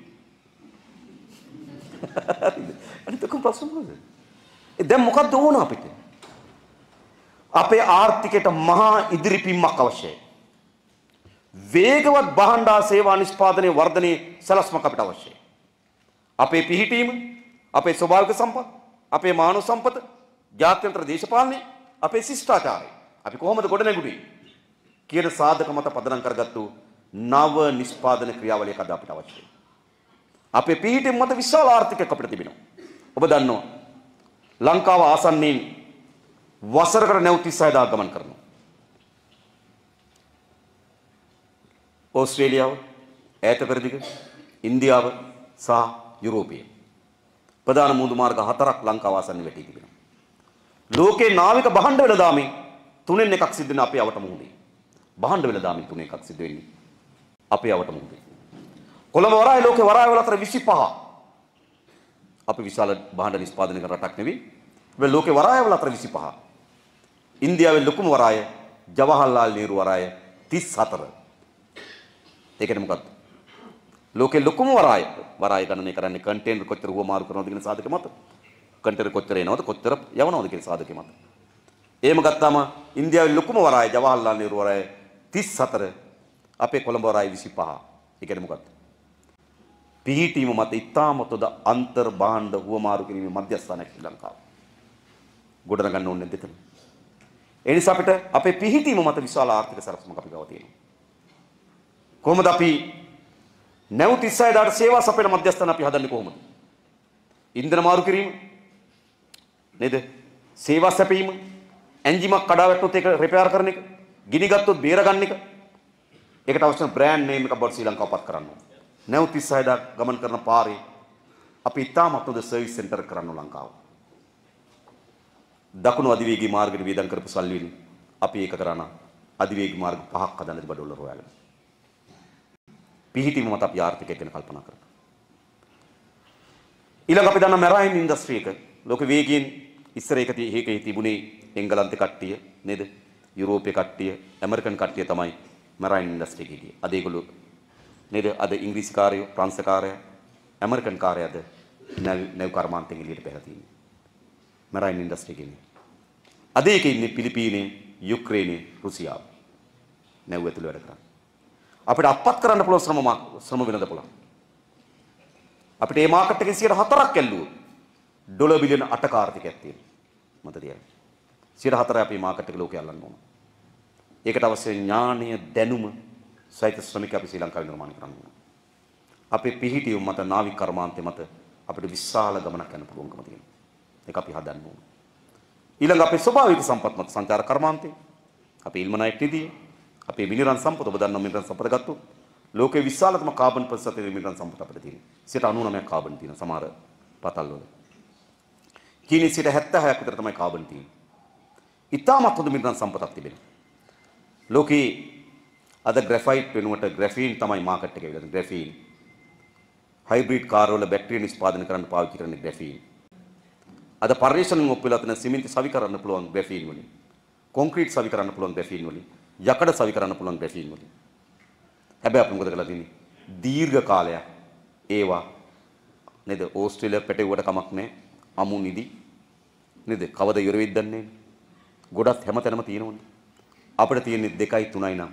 අනිත් කොම් ප්‍රශ්න මොකද? දැන් මොකද්ද ඕන අපිට? අපේ ආර්ථිකයට මහා ඉදිරිපින්මක් අවශ්‍යයි. වේගවත් බහණ්ඩා සේවා නිෂ්පාදනයේ වර්ධනයේ සලස්මක් අපිට අවශ්‍යයි. අපේ පිහිටීම, අපේ ස්වභාවික සම්පත්, අපේ මානව සම්පත, ජාත්‍යන්තර දේශපාලනය, අපේ ශිෂ්ටාචාරය. අපි කොහොමද ගොඩනැගුණේ? කියන සාධක මත පදනම් කරගත්තු නව නිෂ්පාදන ක්‍රියාවලියක් අද අපිට අවශ්‍යයි. අපේ පිහිටෙන් මත විශාල ආර්ථිකයක් අපිට තිබෙනවා. ඔබ දන්නවා ලංකාව ආසන්නයෙන් වසරකට නැවත 36000 ගමන් කරනවා. ඕස්ට්‍රේලියාව ඈත පෙරදිග ඉන්දියාව සහ යුරෝපය ප්‍රධාන මුහුදු මාර්ග හතරක් ලංකාව ආසන්න වැටී තිබෙනවා. ලෝකේ නාවික භාණ්ඩ වෙළඳාමේ තුනෙන් එකක් සිද්ධ වෙන අපේ අවට මුහුණේ. භාණ්ඩ වෙල දාමින් තුන එකක් සිද්ධ වෙන්නේ. අපි යවට මුහුදේ. කොළඹ වරාය ලෝකේ වරායවල අතර 25. අපි විශාල භාණ්ඩ නිෂ්පාදනය කරන රටක් නෙවෙයි. මේ ලෝකේ වරායවල අතර 25. ඉන්දියාවේ ලොකුම වරාය ජවහර්ලාල් නේරු වරාය 34. ඒකනේ මොකක්ද? ලෝකේ ලොකුම වරාය වරාය ගණනය කරන්නේ කන්ටේනර් කොච්චර හුවමාරු කරනවද කියන සාධක මත. කන්ටේනර් කොච්චර එනවද කොච්චර යවනවද කියන සාධකේ මත. එහෙම ගත්තාම ඉන්දියාවේ ලොකුම වරාය ජවහර්ලාල් නේරු වරාය 34 අපේ කොළඹ වරාය 25. ඒ කියන්නේ මොකක්ද? පිහිටීම මත ඉතාම තොද අන්තර් භාණ්ඩ හුවමාරු කිරීමේ මධ්‍යස්ථානයක් ශ්‍රී ලංකාව. ගොඩනගන්න ඕනේ නැද්ද එතන? ඒ නිසා අපිට අපේ පිහිටීම මත විශාල ආර්ථික සරසමක් අපි ගාව තියෙනවා. කොහොමද අපි නැවු 36000ට සේවා සපයන මධ්‍යස්ථාන අපි හදන්නේ කොහොමද? ඉන්ධන මාරු කිරීම නේද? සේවා සැපීම, එන්ජිමක් කඩා වැටුනොත් ඒක රිපෙයාර් කරන එක ගිනි ගත්තොත් බේරගන්න එක. ඒකට අවශ්‍ය බ්‍රෑන්ඩ් නේම් එකක් බවට ශ්‍රී ලංකාවපත් කරන්න ඕනේ. නැව් 36000ක් ගමන් කරන පාරේ අපි ඉතාමත් හොඳ සර්විස් සෙන්ටර් කරන්න ලංකාව. දකුණු අධිවේගී මාර්ගයට වේදම් කරපු සල්ලි වලින් අපි ඒක කරා නම් අධිවේගී මාර්ග පහක් හදන්නද බඩවල රෝයාලම. පිහිටීම මත අපි ආර්ථිකය ගැන කල්පනා කරමු. ඊළඟ අපි දන්න මැරයින් ඉන්ඩස්ට්‍රි එක ලෝක වේගයෙන් ඉස්සර ඒක ඒකේ තිබුණේ එංගලන්තේ කට්ටිය නේද? යුරෝපයේ කට්ටිය, ඇමරිකන් කට්ටිය තමයි මරයින් ඉන්ඩස්ට්‍රි එකේ හිටියේ. අද ඒගොල්ලෝ නේද අද ඉංග්‍රීසි කාරයෝ, ප්‍රංශ කාරයෝ, ඇමරිකන් කාරයෝ අද නැව් කර්මාන්තෙන් එළියට පෙරලා තියෙන්නේ. මරයින් ඉන්ඩස්ට්‍රි එකේ. අද ඒකේ ඉන්නේ පිලිපීනේ, යුක්‍රේනේ, රුසියාව. නැව් ඇතුළේ වැඩ කරන්නේ. අපිට අපත් කරන්න පුළුවන් ශ්‍රම ශ්‍රම වෙනද පුළුවන්. අපිට මේ මාකට් එකේ 104ක් ඇල්ලුවොත් ඩොලර් බිලියන 8 කාර්තිකයක් තියෙනවා. මතකද? 104 අපේ මාකට් එක ලෝකේ අල්ලන්න ඕන. ඒකට අවශ්‍ය ඥානීය දැනුම සහිත ශ්‍රමික අපි ශ්‍රී ලංකාවේ නිර්මාණය කරන්න ඕන. අපේ පිහිටියුම් මත නාවික කර්මාන්තේ මත අපිට විශාල ගමනක් යන්න පුළුවන්කම තියෙනවා. ඒක අපි හදන්න ඕන. ඊළඟ අපේ ස්වභාවික සම්පත් මත සංචාර කර්මාන්තේ අපේ ඉල්මනයිට් නිදිය අපේ මිනිරන් සම්පත ඔබ දන්නා මිනිරන් සම්පත ගත්තොත් ලෝකේ විශාලතම කාබන් ප්‍රතිශතයේ මිනිරන් සම්පත අපිට තියෙනවා. 99ක් කාබන් තියෙන සමහර පතල් වල. කීනේ 76ක් විතර තමයි කාබන් තියෙන්නේ. ඉතාමත් හොඳ මිරිකන් සම්පතක් තිබෙනවා. ලෝකේ අද ග්‍රැෆයිට් වෙනුවට ග්‍රැෆීන් තමයි මාකට් එකේ විලද ග්‍රැෆීන්. හයිබ්‍රිඩ් කාර්වල බැටරිය නිෂ්පාදනය කරන්න පාවිච්චි කරන ග්‍රැෆීන්. අද පර්යේෂණෙන් ඔප්පු වෙලා තියෙන සිමෙන්ති සවි කරන්න පුළුවන් ග්‍රැෆීන් වලින්. කොන්ක්‍රීට් සවි කරන්න පුළුවන් ග්‍රැෆීන් වලින්. යකඩ සවි කරන්න පුළුවන් ග්‍රැෆීන් වලින්. හැබැයි අපි මොකද කරලා තියෙන්නේ? දීර්ඝ කාලයක් ඒවා නේද ඕස්ට්‍රේලියාව පැටවුවට කමක් නැහැ. අමු නිදි නේද? කවද ඉවර වෙයිද දන්නේ නැහැ. ගොඩක් හැමතැනම තියෙනවනේ. අපිට තියෙන්නේ 2යි 3යි නම්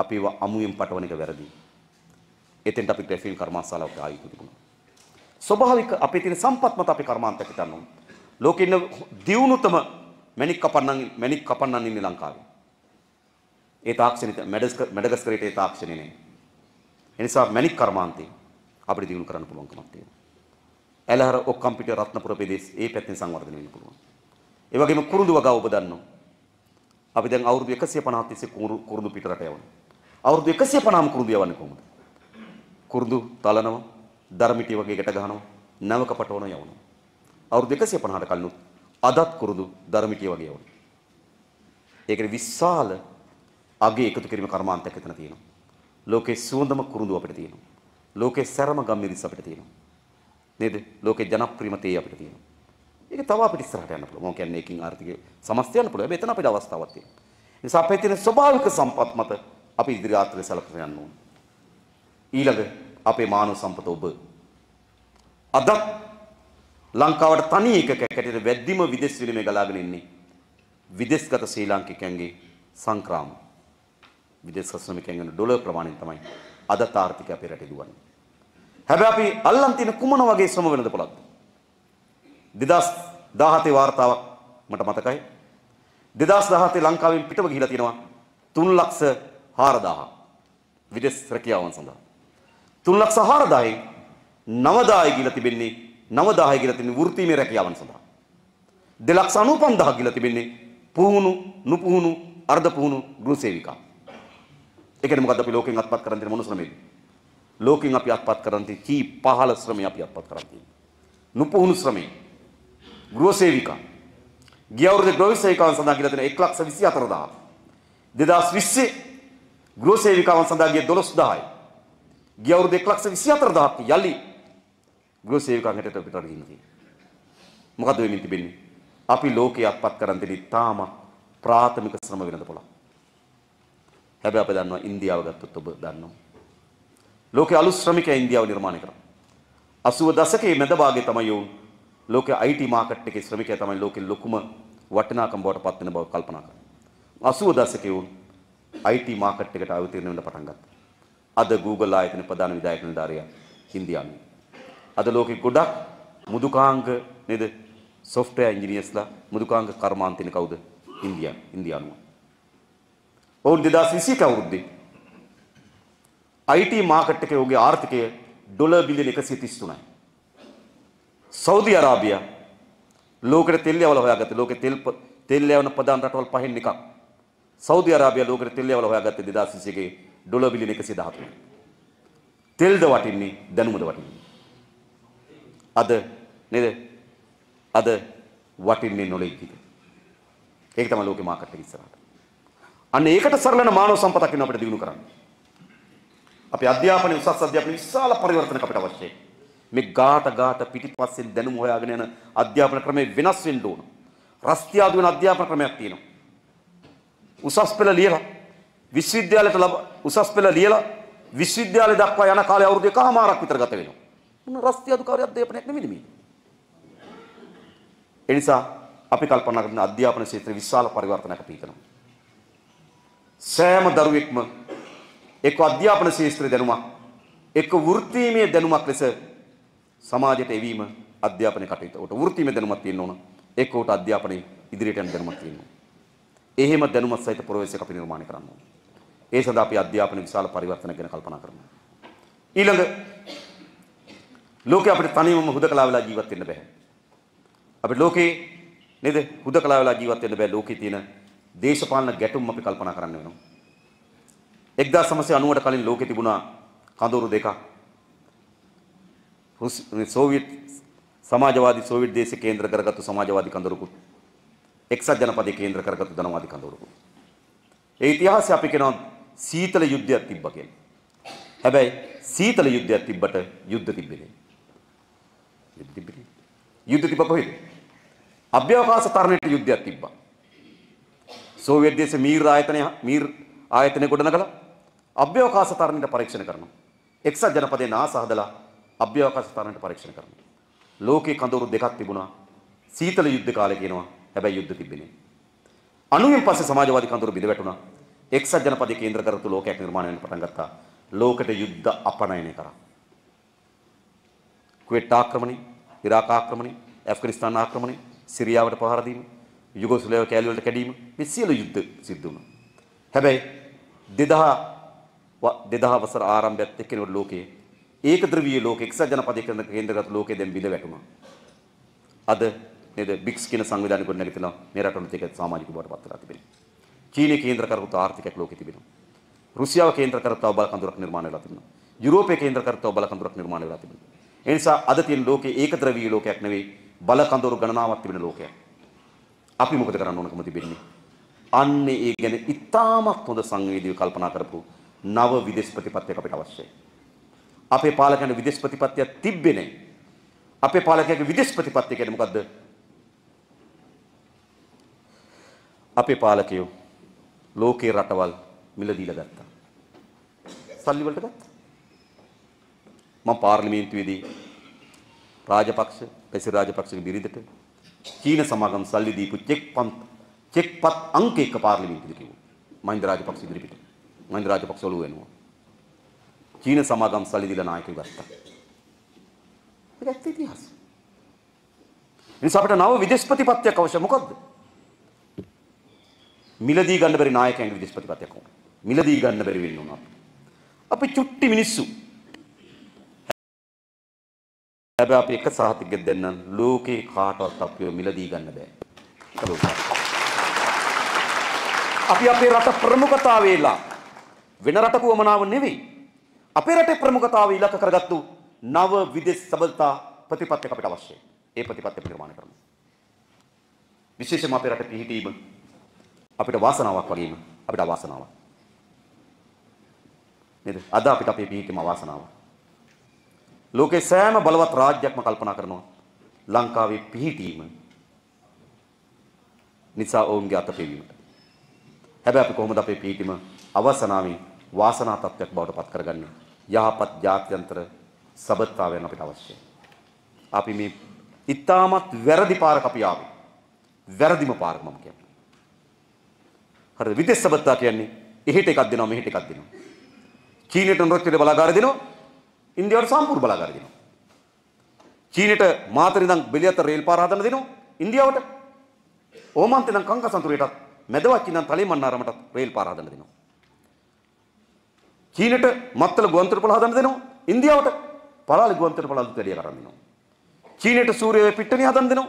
අපි ඒවා අමුයෙන් පටවන එක වැරදි. එතෙන්ට අපි ට්‍රැෆිල් කර්මාන්තශාලාවට ආයි තිබුණා. ස්වභාවික අපේ තියෙන සම්පත් මත අපි කර්මාන්තයට ගන්නවා. ලෝකෙ ඉන්න දියුණුතම මැණික් කපන්නන් මැණික් කපන්නන් ඉන්නේ ලංකාවේ. ඒ තාක්ෂණිත මැඩගස්කරේට ඒ තාක්ෂණේ නෑ. එනිසා මැණික් කර්මාන්තේ අපිට දිනු කරන්න පුළුවන්කමක් තියෙනවා. ඇලහර ඔක්කම්පිට රත්නපුර ප්‍රදේශ ඒ පැත්තෙන් සංවර්ධනය වෙන්න පුළුවන්. ඒ වගේම කුරුඳු වගාව ඔබ දන්නවා. අපි දැන් අවුරුදු 150ක් තිස්සේ කුරුඳු පිටරට යවනවා. අවුරුදු 150ම කුරුඳු යවන්නේ කොහොමද? කුරුඳු තලනවා, ධර්මිටි වගේ ගැට ගහනවා, නවක පටවන යවනවා. අවුරුදු 150ට කලිනුත් අදත් කුරුඳු ධර්මිටි වගේ යවනවා. ඒකේ විශාල අගේ එකතු කිරීම කර්මාන්තයක් එතන තියෙනවා. ලෝකේ සුවඳම කුරුඳු අපිට තියෙනවා. ලෝකේ සැරම ගම්මිරිස් අපිට තියෙනවා. නේද? ලෝකේ ජනප්‍රියම තේ අපිට තියෙනවා. ඒක තව අපිට ඉස්සරහට යන්න පුළුවන්. මොකද කියන්නේ ඒකින් ආර්ථික සමස්තය යන්න පුළුවන්. හැබැයි එතන අපිට අවස්ථාවක් තියෙනවා. ඒ නිසා අපේ තියෙන ස්වභාවික සම්පත් මත අපි ඉදිරි ආත්‍රේ සලකගෙන යන්න ඕනේ. ඊළඟ අපේ මානව සම්පත ඔබ. අදත් ලංකාවට තනි එකක කැටියට වැද්දිම විදේශ විනිමය ගලාගෙන ඉන්නේ. විදේශගත ශ්‍රී ලාංකිකයන්ගේ සංක්‍රාම. විදේශ ශ්‍රමිකයන්ගේ ඩොලර් ප්‍රමාණයෙන් තමයි අදත් ආර්ථිකය අපේ රටේ දුවන්නේ. හැබැයි අපි අල්ලන් තියෙන කුමන වගේ ශ්‍රම වෙනද පොළොත්? දෙදස් දාහතේ වාර්තාවක් මට මතකයි. දෙදස් දහතේ ලංකාවෙන් පිටව ගිහිලා තියෙනවා තුන් ලක්ෂ හාරදාහ විදෙස් රැකියාවන් සඳහා. තුන් ලක්ෂ හාරදායෙන් නවදාය ගිල තිබෙන්නේ නවදාය ගිල තිබෙන වෘත්තීමේ රැකියාවන් සඳහා. දෙලක්ෂ අනුපන්දහ ගිල තිබෙන්නේ පුහුණු නුපුහුණු අර්ධ පුහුණු ගෘහසේවිකා. ඒකනේ මොකද්ද අපි ලෝකෙන් අත්පත් කරන් තියෙන මොන ශ්‍රමයේද? ලෝකෙන් අපි අත්පත් කරන් තියෙන කී පහළ ශ්‍රමය අපි අත්පත් කරන් තියෙන්නේ. නුපුහුණු ශ්‍රමයේ ගෘහ සේවිකා. ගිය අවුරුද්දේ ගෘහ සේවිකාවන් සඳහා ගිහිලා තියෙන 124000. 2020 ගෘහ සේවිකාවන් සඳහා ගිය 12000යි. ගිය අවුරුද්දේ 124000ක් යලි ගෘහ සේවිකාන් හැටට අපිට රට ගිහින් තියෙනවා. මොකද වෙමින් තිබෙන්නේ? අපි ලෝකේ අත්පත් කරන් දෙන ඉතාම ප්‍රාථමික ශ්‍රම වෙනද පොළක්. හැබැයි අපි දන්නවා ඉන්දියාව ගත්තොත් ඔබ දන්නවා. ලෝකේ අලුත් ශ්‍රමිකයා ඉන්දියාව නිර්මාණය කරා. 80 දශකයේ මැද භාගයේ තමයි වුනේ ලෝක IT මාකට් එකේ ශ්‍රමිකයා තමයි ලෝකේ ලොකුම වටිනාකම් බවට පත් වෙන බව කල්පනා කරා. 80 දශකයේ වුන් IT මාකට් එකට අවතීර්ණ වෙන්න පටන් ගත්තා. අද Google ආයතන ප්‍රධාන විධායක නිලධාරියා හින්දියානු. අද ලෝකේ ගොඩක් මුදුකාංග නේද? software engineersලා මුදුකාංග කර්මාන්තින කවුද? ඉන්දියා ඉන්දියානුව. ඔවුන් 2021 අවුරුද්දේ IT මාකට් එකේ ඔහුගේ ආර්ථිකය ඩොලර් බිලියන 133යි. සෞදි අරාබියා ලෝකෙට තෙල් යවලා හොයාගත්තේ ලෝකෙ තෙල් තෙල් යවන ප්‍රධාන රටවල් පහෙන් එකක්. සෞදි අරාබියා ලෝකෙට තෙල් යවලා හොයාගත්තේ 2021 ගේ ඩොලර් බිලියන 113. තෙල්ද වටින්නේ දැනුමද වටින්නේ. අද නේද? අද වටින්නේ නොලෙජ් එක. ඒක තමයි ලෝකේ මාකට් එක ඉස්සරහට. අන්න ඒකට සරලන මානව සම්පතක් වෙන අපිට දිනු කරන්න. අපේ අධ්‍යාපනයේ උසස් අධ්‍යාපනයේ විශාල පරිවර්තනයක් අපිට අවශ්‍යයි. මේ ગાත ગાත පිටිපස්සෙන් දැනුම හොයාගෙන යන අධ්‍යාපන ක්‍රමය වෙනස් වෙන්න ඕන. රස්තියාදු වෙන අධ්‍යාපන ක්‍රමයක් තියෙනවා. උසස් පෙළ ලියලා විශ්වවිද්‍යාලයට ලබ උසස් පෙළ ලියලා විශ්වවිද්‍යාලය දක්වා යන කාලේ අවුරුදු එකහමාරක් විතර ගත වෙනවා. මොන රස්තියාදු කාර්ය අධ්‍යාපනයක් නෙමෙයි මේ. ඒ නිසා අපි කල්පනා කරන අධ්‍යාපන ක්ෂේත්‍රයේ විශාල පරිවර්තනයක් පිටනවා. සෑම දරුවෙක්ම එක්ක අධ්‍යාපන ශාස්ත්‍රයේ දැනුමක් එක්ක වෘත්තීමේ දැනුමක් ලෙස සමාජයට එවීම අධ්‍යාපනය කටයුතු. උට වෘත්තිමය දැනුමක් තියෙන්න ඕන. ඒක උට අධ්‍යාපනයේ ඉදිරියට යන දැනුමක් තියෙන්න ඕන. එහෙම දැනුමක් සහිත ප්‍රවේශයක් අපි නිර්මාණය කරන්න ඕන. ඒ සඳහා අපි අධ්‍යාපන විශාල පරිවර්තන ගැන කල්පනා කරනවා. ඊළඟ ලෝකේ අපිට තනියම හුදකලා වෙලා ජීවත් වෙන්න බෑ. අපිට ලෝකේ නේද හුදකලා වෙලා ජීවත් වෙන්න බෑ ලෝකේ තියෙන දේශපාලන ගැටුම් අපි කල්පනා කරන්න වෙනවා. 1990ට කලින් ලෝකේ තිබුණා කඳවුරු දෙකක් ಸೋವಿಯತ್ ಸಮಾಜವಾದಿ ಸೋವಿಯತ್ ದೇಶ ಕೇಂದ್ರ ಕರಗತ್ತು ಸಮಾಜವಾದಿ ಕಂದರುಕು එක්සත් ජනපදයේ කේන්ද්‍ර කරගත්තු ධනවාදී කඳවුරු. ඒ ඉතිහාසය අපි කියනවා සීතල යුද්ධයක් තිබ්බ කියලා. හැබැයි සීතල යුද්ධයක් තිබ්බට යුද්ධ තිබෙන්නේ යුද්ධ තිබෙන්නේ. යුද්ධ තිබ්බ කොහෙද? අභ්‍යවකාශ තරණයට යුද්ධයක් තිබ්බා. සෝවියට් දේශ මීර් ආයතනය මීර් ආයතනය ගොඩනගලා අභ්‍යවකාශ තරණයට පරීක්ෂණ කරනවා. එක්සත් ජනපදයේ නාස හදලා අභ්‍යවකාශ තරණයට පරීක්ෂණ කරනවා. ලෝකේ කඳවුරු දෙකක් තිබුණා. සීතල යුද්ධ කාලේ කියනවා. හැබැයි යුද්ධ තිබෙන්නේ. 90න් පස්සේ සමාජවාදී කඳවුරු බිඳ වැටුණා. එක්සත් ජනපදයේ කේන්ද්‍ර කරතු ලෝකයක් නිර්මාණය වෙන්න පටන් ගත්තා. ලෝකෙට යුද්ධ අපනයනය කරා. කුවේට් ආක්‍රමණය, ඉරාක ආක්‍රමණය, ඇෆ්ගනිස්තාන ආක්‍රමණය, සිරියාවට පහර දීම, යුගොස්ලාවියා කැලේ වලට කැඩීම මේ සියලු යුද්ධ සිද්ධ වුණා. හැබැයි 2000 2000 වසර ආරම්භයත් එක්ක නේද ලෝකයේ ඒකද්‍රවීය ලෝකෙ එක්සත් ජනපදීකරණ කේන්ද්‍රගත ලෝකෙ දැන් බිඳ වැටුණා. අද නේද බික්ස් කියන සංවිධානය ගොඩ නැගිටලා මේ රටවල තියෙන සමාජික බවට පත් වෙලා තිබෙනවා. චීනය කේන්ද්‍ර කරගත් ආර්ථිකයක් ලෝකෙ තිබෙනවා. රුසියාව කේන්ද්‍ර කරගත් බල කඳුරක් නිර්මාණය වෙලා තිබෙනවා. යුරෝපය කේන්ද්‍ර කරගත් බල කඳුරක් නිර්මාණය වෙලා තිබෙනවා. ඒ නිසා අද තියෙන ලෝකෙ ඒකද්‍රවීය ලෝකයක් නෙවෙයි බල කඳුරු ගණනාවක් තිබෙන ලෝකයක්. අපි මොකද කරන්න ඕනකම තිබෙන්නේ? අන්නේ ඒ ගැන ඉතාමත් හොඳ සංවේදීව කල්පනා කරපු නව විදේශ ප්‍රතිපත්තියක් අපිට අවශ්‍යයි. අපේ පාලකයන්ට විදේශ ප්‍රතිපත්තියක් තිබ්බේ නැහැ. අපේ පාලකයන්ගේ විදේශ ප්‍රතිපත්තිය කියන්නේ මොකද්ද? අපේ පාලකයෝ ලෝකේ රටවල් මිල දීලා ගත්තා. සල්ලි වලට ගත්තා. මම පාර්ලිමේන්තුවේදී රාජපක්ෂ, පැසිර රාජපක්ෂගේ බිරිඳට චීන සමාගම් සල්ලි දීපු චෙක් පන්ත චෙක්පත් අංක එක පාර්ලිමේන්තුවේදී කිව්වා. මහින්ද රාජපක්ෂ ඉදිරිපිට. මහින්ද රාජපක්ෂ ඔලුව වෙනවා. චීන සමාගම් සල්ලි දීලා නායකයෝ ගත්තා. ඒක ඇත්ත ඉතිහාසය. නිසා අපිට නව විදේශ ප්‍රතිපත්තියක් අවශ්‍ය මොකද්ද? මිලදී ගන්න බැරි නායකයන්ගේ විදේශ ප්‍රතිපත්තියක් ඕන. මිලදී ගන්න බැරි වෙන්න ඕන අපි. අපි චුට්ටි මිනිස්සු. හැබැයි අපි එක සහතිකයක් දෙන්නම් ලෝකේ කාටවත් අපිව මිලදී ගන්න බෑ. අපි අපේ රට ප්‍රමුඛතාවේලා වෙන රටක වමනාව නෙවෙයි අපේ රටේ ප්‍රමුඛතාවය ඉලක්ක කරගත්තු නව විදේශ සබඳතා ප්‍රතිපත්තියක් අපිට අවශ්‍යයි. ඒ ප්‍රතිපත්තිය නිර්මාණය කරමු. විශේෂයෙන්ම අපේ රටේ පිහිටීම අපිට වාසනාවක් වගේම අපිට අවාසනාවක්. නේද? අද අපිට අපේ පිහිටීම අවාසනාවක්. ලෝකේ සෑම බලවත් රාජ්‍යයක්ම කල්පනා කරනවා ලංකාවේ පිහිටීම නිසා ඔවුන්ගේ අත පිළිවීමට. හැබැයි අපි කොහොමද අපේ පිහිටීම අවසනාවේ වාසනා තත්ත්වයක් බවට පත් කරගන්නේ? යහපත් ජාත්‍යන්තර සබත්තාවයන් අපිට අවශ්‍යයි. අපි මේ ඉතාමත් වැරදි පාරක අපි ආවේ. වැරදිම පාරක මම කියන්නේ. හරිද? විදේශ සබත්තා කියන්නේ එහෙට එකක් දෙනවා මෙහෙට එකක් දෙනවා. චීනයට නෘත්‍යයට බලාගාර දෙනවා. ඉන්දියාවට සම්පූර්ණ බලාගාර දෙනවා. චීනයට මාතර ඉඳන් බෙලියත රේල් පාර හදන්න දෙනවා. ඉන්දියාවට ඕමාන්තේ ඉඳන් කංගසන්තුරේටත් මැදවච්චි ඉඳන් තලේ මන්නාරමටත් රේල් පාර හදන්න දෙනවා. චීනට මත්තල ගුවන්තර පොළ හදන්න දෙනවා. ඉන්දියාවට පලාලි ගුවන්තර පොළ අලුත් වැඩිය කරන් දෙනවා. චීනට සූර්යයේ පිට්ටනිය හදන්න දෙනවා.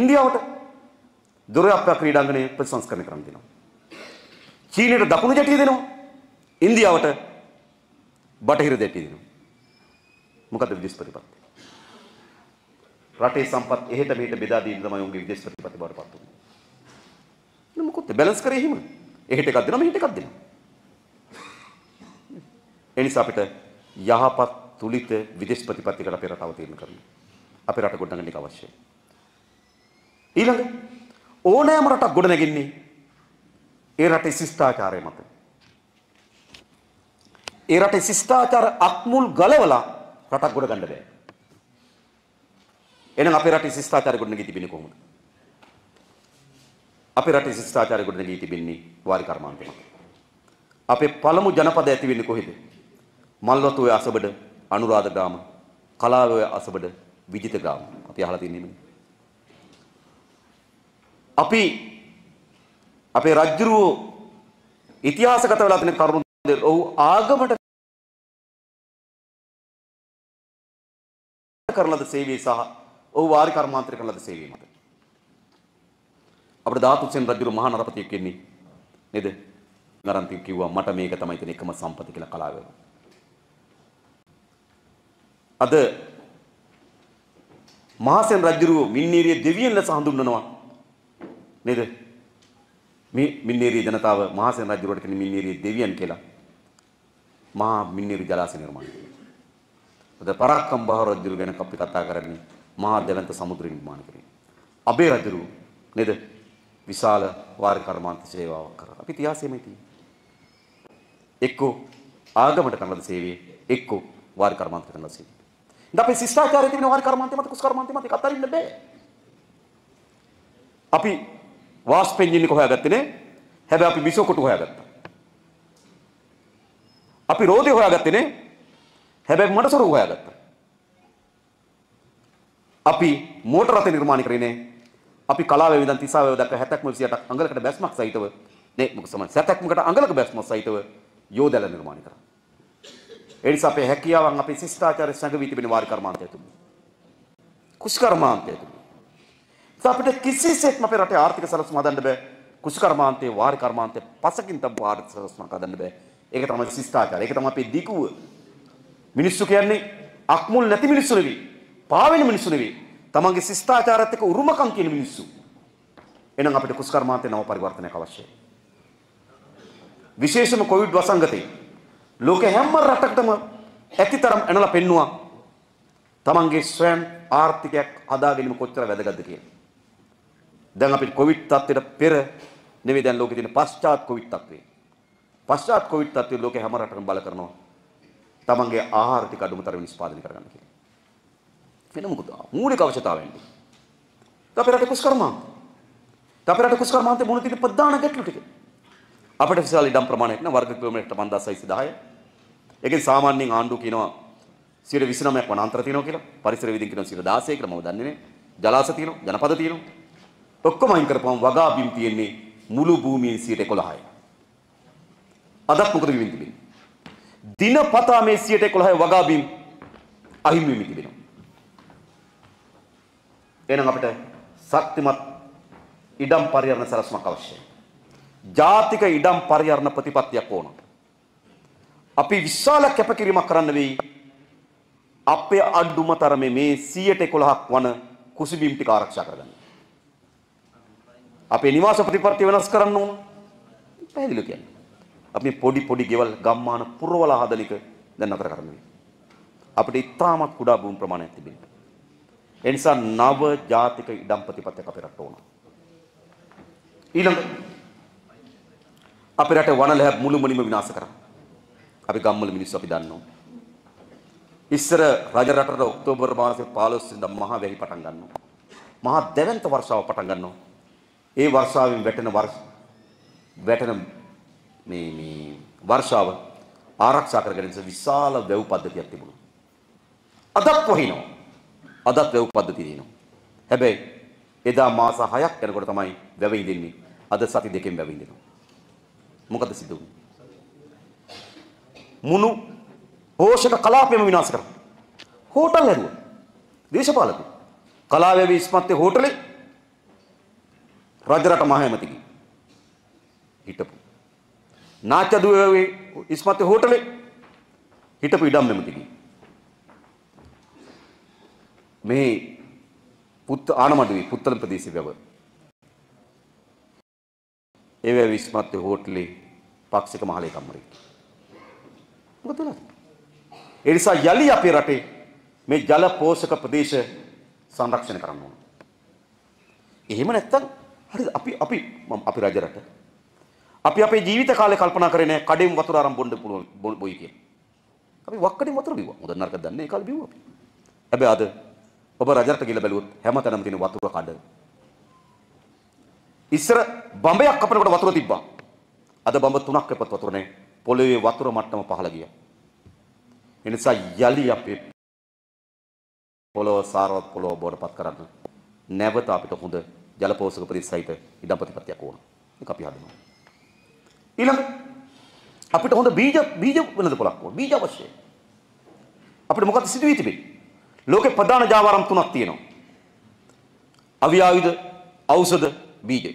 ඉන්දියාවට දොර අප්පා ක්‍රීඩාංගණය ප්‍රතිසංස්කරණය කරන් දෙනවා. චීනට දකුණු ජටිය දෙනවා. ඉන්දියාවට බටහිර ජටිය දෙනවා. මොකද විදේශ ප්‍රතිපත්ති. රටේ සම්පත් එහෙට මෙහෙට බෙදා දීලා තමයි උන්ගේ විදේශ ප්‍රතිපත්ති බවට පත් වුනේ. මොකද බැලන්ස් කරේ එහෙම. එහෙට එකක් දෙනවා මෙහෙට එකක් දෙනවා. ඒ නිසා අපිට යහපත් තුලිත විදේශ ප්‍රතිපත්තිකට අපේ රටාව තීරණය කරන්න. අපේ රට ගොඩනගන්න එක අවශ්‍යයි. ඊළඟ ඕනෑම රටක් ගොඩනැගෙන්නේ ඒ රටේ ශිෂ්ටාචාරය මත. ඒ රටේ ශිෂ්ටාචාර අක්මුල් ගලවලා රටක් ගොඩගන්න බෑ. එහෙනම් අපේ රටේ ශිෂ්ටාචාරය ගොඩනගී තිබෙන්නේ කොහොමද? අපේ රටේ ශිෂ්ටාචාරය ගොඩනගී තිබෙන්නේ වාරි කර්මාන්තේ මත. අපේ පළමු ජනපද ඇති වෙන්නේ කොහෙද? මල්වතු ඔය අසබඩ අනුරාධගාම කලාව ඔය අසබඩ විජිතගාම අපි අහලා තින්නේ මේ. අපි අපේ රජ්ජුරුව ඉතිහාසගත වෙලා තියෙන කරුණු ඔව් ආගමට කරන ලද සේවය සහ ඔහු වාරි කර්මාන්තර කරන ලද සේවය මත අපේ දාතුසෙන් රජුරු මහා නරපතියෙක් ඉන්නේ නේද නරන්ති කිව්වා මට මේක තමයි තියෙන එකම සම්පත කියලා කලාවේ අද මහසෙන් රජුරුව මින්නීරිය දෙවියන් ලෙස හඳුන්වනවා නේද? මේ මින්නීරිය ජනතාව මහසෙන් රජුරුවට කියන්නේ මින්නීරිය දෙවියන් කියලා. මහා මින්නීරිය ජලාශය නිර්මාණය. අද පරාක්කම් බහ රජුරුව ගැන අපි කතා කරන්නේ මහා දෙවන්ත සමුද්‍රය නිර්මාණය කරේ. අබේ රජුරුව නේද? විශාල වාර කර්මාන්ත සේවාවක් කරා. අපි තියාසෙමේ තියෙන්නේ. එක්කෝ ආගමට කරන සේවයේ එක්කෝ වාර කර්මාන්ත කරන සේවයේ ඉතින් අපි ශිෂ්ටාචාරය තිබෙන ඔහරි කර්මාන්තය මත කුස් කර්මාන්තය මත කතරින්න බෑ. අපි වාස්පෙන් ඉන්නේ කොහොයාගත්තේ නේ? හැබැයි අපි විසෝ කොටු හොයාගත්තා. අපි රෝදේ හොයාගත්තේ නේ? හැබැයි මඩ සොරු හොයාගත්තා. අපි මෝටර රථ නිර්මාණය කරේ නේ? අපි කලාවේ විඳන් 30 වේ දක්වා 70ක්ම 28ක් අඟලකට බැස්මක් සහිතව නේ මොකද සමහර 70ක්මකට අඟලක බැස්මක් සහිතව යෝදැල නිර්මාණය කරා. එනිසා අපේ හැකියාවන් අපි ශිෂ්ටාචාරය සැඟවී තිබෙන වාරි කර්මාන්තය තුල. කුෂ්කර්මාන්තය තුල. අපිට කිසිසේත්ම අපේ රටේ ආර්ථික සැලසුම් හදන්න බෑ. කුෂ්කර්මාන්තේ වාරි කර්මාන්තේ පසකින් තමයි ආර්ථික සැලසුම් හදන්න බෑ. ඒක තමයි ශිෂ්ටාචාරය. ඒක තමයි අපේ දිගුව. මිනිස්සු කියන්නේ අක්මුල් නැති මිනිස්සු නෙවෙයි. පාවෙන මිනිස්සු නෙවෙයි. තමන්ගේ ශිෂ්ටාචාරات එක්ක උරුමකම් කියන මිනිස්සු. එහෙනම් අපිට කුෂ්කර්මාන්තේ නව පරිවර්තනයක් අවශ්‍යයි. විශේෂම කොවිඩ් වසංගතයේ ලෝක හැම රටකටම ඇතිතරම් ඇනලා පෙන්නවා තමන්ගේ ස්වයන් ආර්ථිකයක් හදා ගැනීම කොච්චර වැදගත්ද කියලා. දැන් අපිට කොවිඩ් තත්ත්වයට පෙර නෙවෙයි දැන් ලෝකේ තියෙන පශ්චාත් කොවිඩ් තත්ත්වේ. පශ්චාත් කොවිඩ් තත්ත්වය ලෝකේ හැම රටකම බල කරනවා. තමන්ගේ ආහාර ටික අඩුමතරම නිෂ්පාදනය කරගන්න කියලා. වෙන මොකද? මූලික අවශ්‍යතාවයන්නේ. අපේ රටේ කුස්කර්මාන්ත. අපේ රටේ කුස්කර්මාන්තේ මොන තියෙන ප්‍රධාන ගැටලු ටික. අපට විශාල ඉඩම් ප්‍රමාණයක් න වර්ග කිලෝමීටර් 5610. ඒකෙන් සාමාන්‍යයෙන් ආණ්ඩුව කියනවා 29ක් වනාන්තර තියෙනවා කියලා. පරිසර විද්‍යාවෙන් කියනවා 16 කියලා මම දන්නේ නෑ. ජලාශ තියෙනවා, ජනපද තියෙනවා. ඔක්කොම අයින් කරපුවම වගා බිම් තියෙන්නේ මුළු භූමියේ 111යි. අදත් මොකද වෙමින් තිබෙන්නේ? දිනපතා මේ 111 වගා බිම් අහිමි වෙමින් තිබෙනවා. එහෙනම් අපිට ශක්තිමත් ඉඩම් පරිහරණ සැලසුමක් අවශ්‍යයි. ජාතික ඉඩම් පරිහරණ ප්‍රතිපත්තියක් ඕන. අපි විශාල කැපකිරීමක් කරන්න වෙයි. අපේ අඩුම තරමේ මේ 111ක් වන කුසිබිම් ටික ආරක්ෂා කරගන්න. අපේ නිවාස ප්‍රතිපත්තිය වෙනස් කරන්න ඕන. පැහැදිලිව කියන්නේ. අපි පොඩි පොඩි ගෙවල් ගම්මාන පුරවලා හදන එක දැන් නතර කරන්න වෙයි. අපිට ඉතාමත් කුඩා භූමි ප්‍රමාණයක් තිබෙනවා. ඒ නිසා නව ජාතික ඉඩම් ප්‍රතිපත්තියක් අපේ රට ඕන. ඊළඟ අපේ රටේ වනලහ මුළුමනින්ම විනාශ කරා. අපි ගම්වල මිනිස්සු අපි දන්නවා. ඉස්සර රජ රටට ඔක්තෝබර් මාසයේ 15 වෙනිදා මහා වැහි පටන් ගන්නවා. මහා දැවැන්ත වර්ෂාව පටන් ගන්නවා. ඒ වර්ෂාවෙන් වැටෙන වර්ෂ වැටෙන මේ මේ වර්ෂාව ආරක්ෂා කරගන්න විශාල වැව් පද්ධතියක් තිබුණා. අදත් වහිනවා. අදත් වැව් පද්ධතිය දිනනවා. හැබැයි එදා මාස 6ක් යනකොට තමයි වැව ඉදින්නේ. අද සති දෙකෙන් වැව ඉදිනවා. මොකද සිද්ධ වුනේ? මුණු පෝෂක කලාපයම විනාශ කරා. හෝටල් ඇරුවා. දේශපාලකයෝ. කලාවේ විශ්මත්තේ හෝටලේ රජරට මහ ඇමතිගේ හිටපු. නාට්‍ය දුවේ ඉස්මත්තේ හෝටලේ හිටපු ඉඩම් ඇමතිගේ. මේ පුත් ආනමඩුවේ පුත්තල ප්‍රදේශයේ වැව. ඒ වේ විශ්මත්තේ හෝටලේ පාක්ෂික මහලේකම්වරයෙක්. මොකද වෙලා තියෙන්නේ? ඒ නිසා යලි අපේ රටේ මේ ජල පෝෂක ප්‍රදේශ සංරක්ෂණය කරන්න ඕන. එහෙම නැත්නම් හරි අපි අපි අපි රජ රට අපි අපේ ජීවිත කාලේ කල්පනා කරේ නෑ කඩෙන් වතුර අරන් බොන්න පුළුවන් බොයි කියලා. අපි වක්කඩෙන් වතුර බිව්වා. හොඳ නරක දන්නේ ඒ කාලේ බිව්වා අපි. හැබැයි අද ඔබ රජරට ගිහලා බැලුවොත් හැමතැනම තියෙන වතුර කඩ. ඉස්සර බඹයක් කපනකොට වතුර තිබ්බා. අද බඹ තුනක් එපත් වතුරනේ පොළවේ වතුර මට්ටම පහළ ගියා. ඒ නිසා යලි අපේ පොළොව සාරවත් පොළොව බෝරපත් කරන්න. නැවත අපිට හොඳ ජල පෝෂක පරිසරයක ඉඩම් ප්‍රතිපත්තියක් ඕන. ඒක අපි හදනවා. ඊළඟ අපිට හොඳ බීජ බීජ වෙළඳ පොලක් ඕන. බීජ අවශ්‍යයි. අපිට මොකක්ද සිදු වී තිබෙන්නේ? ලෝකේ ප්‍රධාන ජාවාරම් තුනක් තියෙනවා. අවි ආයුධ, ඖෂධ, බීජ.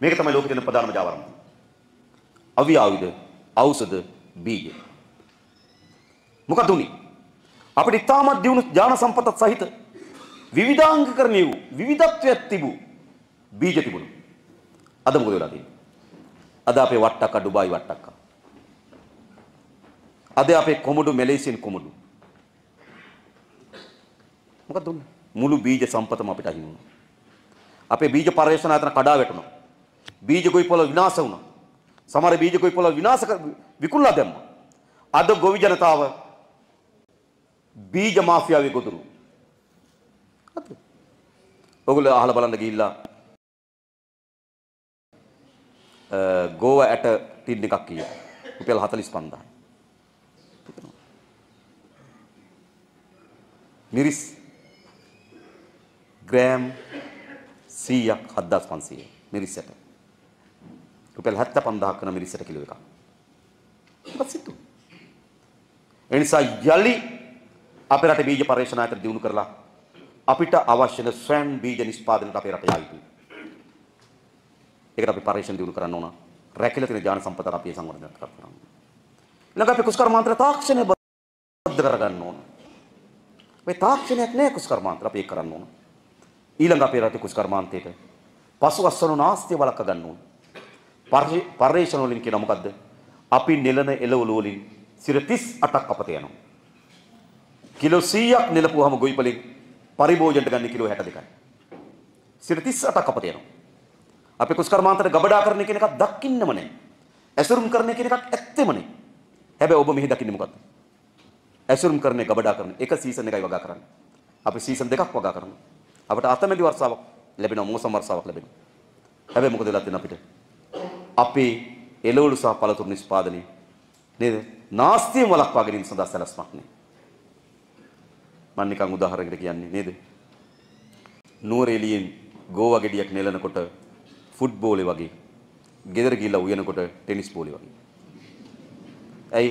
මේක තමයි ලෝකේ තියෙන ප්‍රධානම ජාවාරම්. අවි ආයුධ ඖෂධ බීජ මොකද උනේ අපිට ඉතාමත් දියුණු ඥාන සම්පතත් සහිත විවිධාංගකරණය වූ විවිධත්වයක් තිබූ බීජ තිබුණා අද මොකද වෙලා තියෙන්නේ අද අපේ වට්ටක්ක ඩුබායි වට්ටක්ක අද අපේ කොමඩු මැලේසියන් කොමඩු මොකද උනේ මුළු බීජ සම්පතම අපිට අහිමි වුණා අපේ බීජ පරිශ්‍රණ ආයතන කඩා වැටුණා බීජ ගොවිපළ විනාශ වුණා සමහර බීජ කොයිපොළ විනාශ කර විකුණලා දැම්මා. අද ගොවි ජනතාව බීජ මාෆියාවේ ගොදුරු. හරිද? ඔයගොල්ලෝ අහලා බලන්න ගිහිල්ලා ගෝව ඇට ටින් එකක් කීයද? රුපියල් 45000. මිරිස් ග්‍රෑම් 100ක් 7500 මිරිස් ඇට. රුපියල් 75000 කරන මිරිසට කිලෝ එකක්. මොකද සිතු. ඒ නිසා යලි අපේ රටේ බීජ පරීක්ෂණායතන දිනු කරලා අපිට අවශ්‍ය වෙන ස්වයං බීජ නිෂ්පාදනයට අපේ රටේ ආවිතු. ඒකට අපි පරීක්ෂණ දිනු කරන්න ඕන. රැකිලා තියෙන ඥාන සම්පතට අපි සංවර්ධනය කරන්න ඕන. ඊළඟ අපි කුස්කර්මාන්තර තාක්ෂණය බද්ධ කරගන්න ඕන. මේ තාක්ෂණයක් නෑ කුස්කර්මාන්තර අපි ඒක කරන්න ඕන. ඊළඟ අපේ රටේ කුස්කර්මාන්තයට පසු අස්වනු නාස්තිය වළක්වා ගන්න ඕන. පර්යේෂණ වලින් කියනවා මොකද්ද? අපි නෙලන එළවලු වලින් සිර 38ක් අපත යනවා. කිලෝ 100ක් නෙලපුවාම ගොවිපලෙන් පරිභෝජනට ගන්න කිලෝ 62යි. සිර 38ක් අපත යනවා. අපි කුස්කර්මාන්තර ගබඩා කරන කියන එකක් දකින්නම නැහැ. ඇසුරුම් කරන කියන එකක් ඇත්තෙම නැහැ. හැබැයි ඔබ මෙහි දකින්නේ මොකද්ද? ඇසුරුම් කරන්නේ ගබඩා කරන එක සීසන් එකයි වගා කරන්නේ. අපි සීසන් දෙකක් වගා කරනවා. අපට අතමැදි වර්ෂාවක් ලැබෙනවා මෝසම් වර්ෂාවක් ලැබෙනවා. හැබැයි මොකද වෙලා තියෙන්නේ අපිට? අපේ එළවලු සහ පළතුරු නිෂ්පාදනය නේද? නාස්තියෙන් වළක්වා ගැනීම සඳහා සැලැස්මක් නේ. මම නිකන් උදාහරණයකට කියන්නේ නේද? නුවර එළියෙන් ගෝවා ගෙඩියක් නෙලනකොට ෆුට්බෝලේ වගේ. ගෙදර ගිහිල්ලා උයනකොට ටෙනිස් බෝලේ වගේ. ඇයි?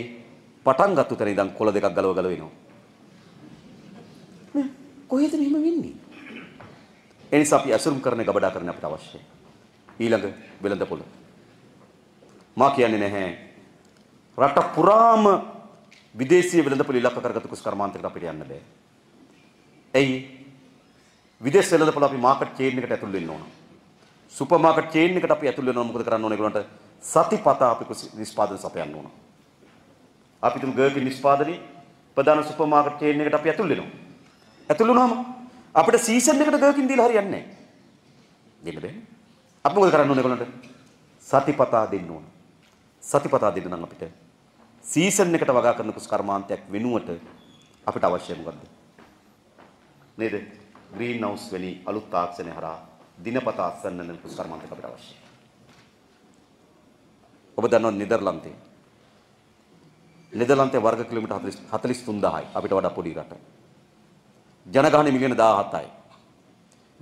පටන් ගත්ත උතන ඉඳන් කොළ දෙකක් ගලව ගලව එනවා. නේ කොහෙද මෙහෙම වෙන්නේ? එනිසා අපි අසුරුම් කරන ගබඩා කරන අපිට අවශ්‍යයි. ඊළඟ වෙළඳ පොළ මා කියන්නේ නැහැ. රට පුරාම විදේශීය වෙළඳපොළ ඉලක්ක කරගත්තු කුස්කර්මාන්තයකට අපිට යන්න බෑ. එයි විදේශ වෙළඳපොළ අපි මාකට් චේන් එකට ඇතුල් වෙන්න ඕන. සුපර් මාකට් චේන් එකට අපි ඇතුල් වෙන්න ඕන මොකද කරන්න ඕන ඒගොල්ලන්ට සතිපතා අපි කුස් නිෂ්පාදන සපයන්න ඕන. අපි තුමු ගර්කින් නිෂ්පාදනයේ ප්‍රධාන සුපර් මාකට් චේන් එකට අපි ඇතුල් වෙනවා. ඇතුල් වුණාම අපිට සීසන් එකට ගර්කින් දීලා හරියන්නේ නැහැ. දෙන්න බෑ. අපි මොකද කරන්න ඕන ඒගොල්ලන්ට? සතිපතා දෙන්න ඕන. සතිපතා දෙන්න නම් අපිට සීසන් එකට වගා කරන කුස් කර්මාන්තයක් වෙනුවට අපිට අවශ්‍ය මොකද්ද? නේද? ග්‍රීන් හවුස් වැනි අලුත් තාක්ෂණය හරහා දිනපතා අත්සන්නන කුස් කර්මාන්තයක් අපිට අවශ්‍යයි. ඔබ දන්නවා නෙදර්ලන්තේ නෙදර්ලන්තේ වර්ග කිලෝමීටර් 43000යි අපිට වඩා පොඩි රටක්. ජනගහනය මිලියන 17යි.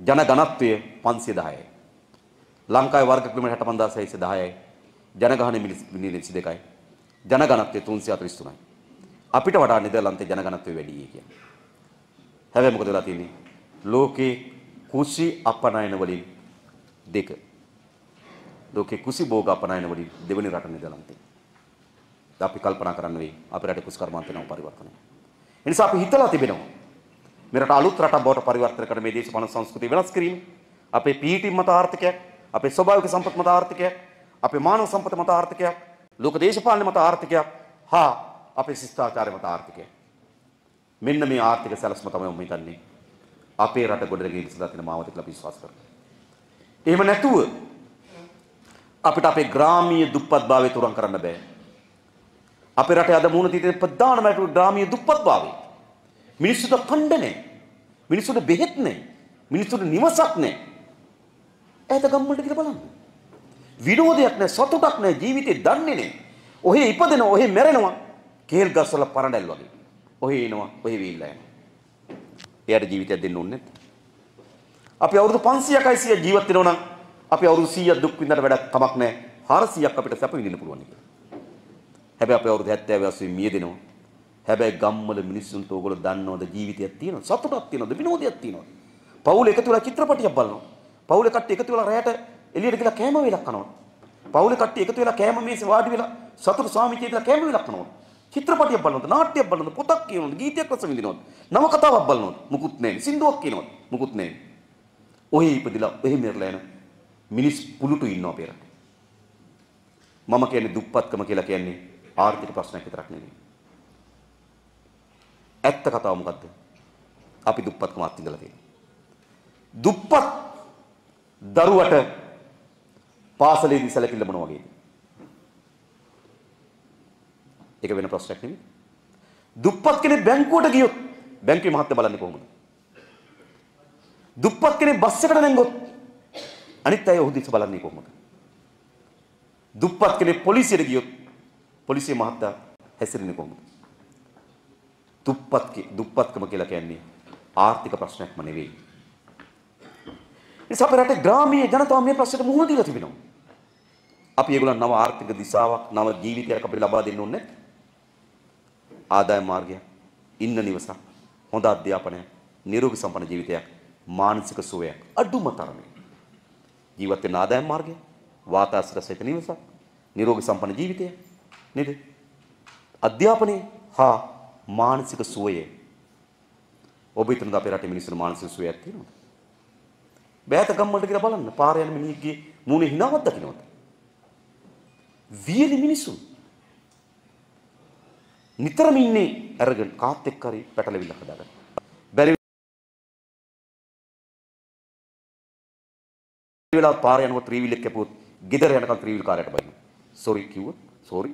ජන ඝනත්වය 510යි. ලංකාවේ වර්ග කිලෝමීටර් 65610යි. ජනගහන මිලියන 22යි. ජනගණත්වය 343යි. අපිට වඩා නෙදර්ලන්තේ ජනගණත්වය වැඩි කියන්නේ. හැබැයි මොකද වෙලා තියෙන්නේ? ලෝකේ කුසි අපනයන වලින් දෙක. ලෝකේ කුසි භෝග අපනයන වලින් දෙවෙනි රට නෙදර්ලන්තේ. අපි කල්පනා කරන්න වෙයි අපේ රටේ කුසි කර්මාන්තේ නම් පරිවර්තනය. ඒ නිසා අපි හිතලා තිබෙනවා මේ රට අලුත් රටක් බවට පරිවර්තන කරන මේ දේශපාලන සංස්කෘතිය වෙනස් කිරීම අපේ පීටි මත ආර්ථිකයක් අපේ ස්වභාවික සම්පත් මත ආර්ථිකයක් අපේ මානව සම්පත මත ආර්ථිකයක්, ලෝක දේශපාලන මත ආර්ථිකයක් හා අපේ ශිෂ්ටාචාරය මත ආර්ථිකය. මෙන්න මේ ආර්ථික සැලැස්ම තමයි මම හිතන්නේ අපේ රට ගොඩනැගීම සඳහා තියෙන මාවත කියලා අපි විශ්වාස කරනවා. එහෙම නැතුව අපිට අපේ ග්‍රාමීය දුප්පත්භාවය තුරන් කරන්න බෑ. අපේ රටේ අද මුහුණ තියෙන ප්‍රධානම අඩුව ග්‍රාමීය දුප්පත්භාවය. මිනිස්සුන්ට ෆණ්ඩ නැහැ. මිනිස්සුන්ට බෙහෙත් නැහැ. මිනිස්සුන්ට නිවසක් නැහැ. ඈත ගම්වලට ගිහින් බලන්න. විනෝදයක් නැහැ සතුටක් නැහැ ජීවිතේ දන්නේ නැහැ. ඔහේ ඉපදෙනවා ඔහේ මැරෙනවා. කේල් ගස්වල පරණැල් වගේ. ඔහේ එනවා ඔහේ වෙilla යනවා. එයාට ජීවිතයක් දෙන්න ඕනේ නැත්. අපි අවුරුදු 500යි 100 ජීවත් වෙනවා නම් අපි අවුරුදු 100ක් දුක් විඳලා වැඩක් කමක් නැහැ. 400ක් අපිට සැප විඳින්න පුළුවන් එක. හැබැයි අපි අවුරුදු 70 80 මිය දෙනවා. හැබැයි ගම්වල මිනිස්සුන්ට ඕගොල්ලෝ දන්නවද ජීවිතයක් තියෙනවද සතුටක් තියෙනවද විනෝදයක් තියෙනවද? පවුල එකතු වෙලා චිත්‍රපටියක් බලනවා. පවුල කට්ටිය එකතු වෙලා රැයට එළියට ගිහලා කෑම වේලක් කනවා. පවුලේ කට්ටිය එකතු වෙලා කෑම මේසේ වාඩි වෙලා සතුරු ස්වාමීචිය කියලා කෑම වේලක් කනවා. චිත්‍රපටියක් බලනවද නැට්‍යයක් බලනවද පොතක් කියනවද ගීතයක් රස විඳිනවද නව කතාවක් බලනවද මුකුත් නැහැ සින්දුවක් කියනවද මුකුත් නැහැ ඔහි ඉපදිලා ඔහි මෙරලා යන මිනිස් පුලුටු ඉන්නවා පෙර මම කියන්නේ දුප්පත්කම කියලා කියන්නේ ආර්ථික ප්‍රශ්නයක් විතරක් නෙවෙයි ඇත්ත කතාව මොකද්ද අපි දුප්පත්කම අත්විඳලා තියෙනවා දුප්පත් දරුවට පාසලේදී සැලකිලි ලැබුණා වගේද? ඒක වෙන ප්‍රශ්නයක් නෙවෙයි. දුප්පත් කෙනෙක් බැංකුවට ගියොත් බැංකුවේ මහත්තයා බලන්නේ කොහොමද? දුප්පත් කෙනෙක් බස් එකට නැංගුවොත් අනිත් අය ඔහු දිහා බලන්නේ කොහොමද? දුප්පත් කෙනෙක් පොලිසියට ගියොත් පොලිසිය මහත්තයා හැසිරෙන්නේ කොහොමද? දුප්පත් දුප්පත්කම කියලා කියන්නේ ආර්ථික ප්‍රශ්නයක්ම නෙවෙයි. ඒ නිසා අපේ රටේ ග්‍රාමීය ජනතාව මේ ප්‍රශ්නෙට මුහුණ දීලා තිබෙනවා. අපි ඒගොල්ලන් නව ආර්ථික දිශාවක් නව ජීවිතයක් අපිට ලබා දෙන්න ඕනේ ආදායම් මාර්ගයක් ඉන්න නිවසක් හොඳ අධ්‍යාපනයක් නිරෝගී සම්පන්න ජීවිතයක් මානසික සුවයක් අඩුම තරමේ ජීවත් වෙන ආදායම් මාර්ගය වාතාශ්‍ර සහිත නිවසක් නිරෝගී සම්පන්න ජීවිතය නේද අධ්‍යාපනයේ හා මානසික සුවය ඔබ හිතනද අපේ රටේ මිනිස්සුන්ට මානසික සුවයක් තියෙනවද බෑත ගම්වලට කියලා බලන්න පාර යන මිනිහෙක්ගේ මූණේ හිනාවක් දකින්නවද වියලි මිනිසුන්. නිතරම ඉන්නේ අරගෙන කාත් එක්ක හරි පැටලවිල්ල හදාගන්න. බැරි වෙලා පාර යනකොට ත්‍රිවිල් එක කැපුවොත් ගෙදර යනකම් ත්‍රිවිල් කාර්යයට බයින. සෝරි කිව්වොත් සෝරි.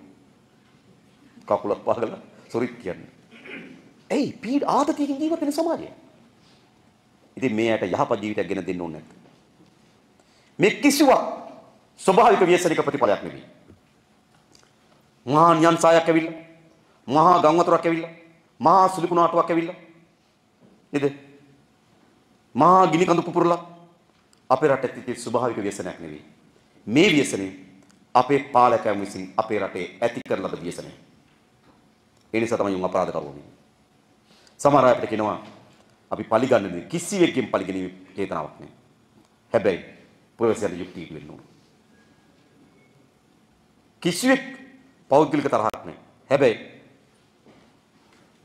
කකුලක් පාගලා සෝරි කියන්නේ. ඒ පීඩ ආතතියකින් ජීවත් වෙන සමාජය. ඉතින් මේයට යහපත් ජීවිතයක් ගෙන දෙන්න ඕනේ නැත්නම්. මේ කිසිවක් ස්වභාවික ව්‍යසනික ප්‍රතිඵලයක් නෙවෙයි. මහා නියන්සායක් ඇවිල්ලා මහා ගම් වතුරක් ඇවිල්ලා මහා සුලිකුණාටුවක් ඇවිල්ලා නේද මහා ගිනි කඳු පුපුරලා අපේ රටේ තියෙන ස්වභාවික ව්‍යසනයක් නෙවෙයි මේ ව්‍යසනේ අපේ පාලකයන් විසින් අපේ රටේ ඇති කරන ලද ව්‍යසනය ඒ නිසා තමයි උන් අපරාධ කරුවෝ සමහර අය අපිට කියනවා අපි පරිගන්නේ කිසිවෙකෙන් පරිගැනීමේ චේතනාවක් නෑ හැබැයි ප්‍රවේශයට යුක්තිය වෙන්න ඕන කිසිවෙක් පෞද්ගලික තරහක් නෑ. හැබැයි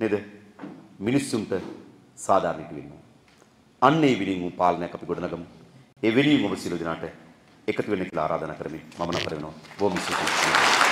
නේද? මිනිස්සුන්ට සාධාරණ ඉටු වෙනවා. අන්න ඒ විදිහින් වූ පාලනයක් අපි ගොඩනගමු. ඒ වෙලින් ඔබ සියලු දෙනාට එකතු වෙන්න කියලා ආරාධනා කරමි. මම නතර වෙනවා. බොහොම ස්තුතියි.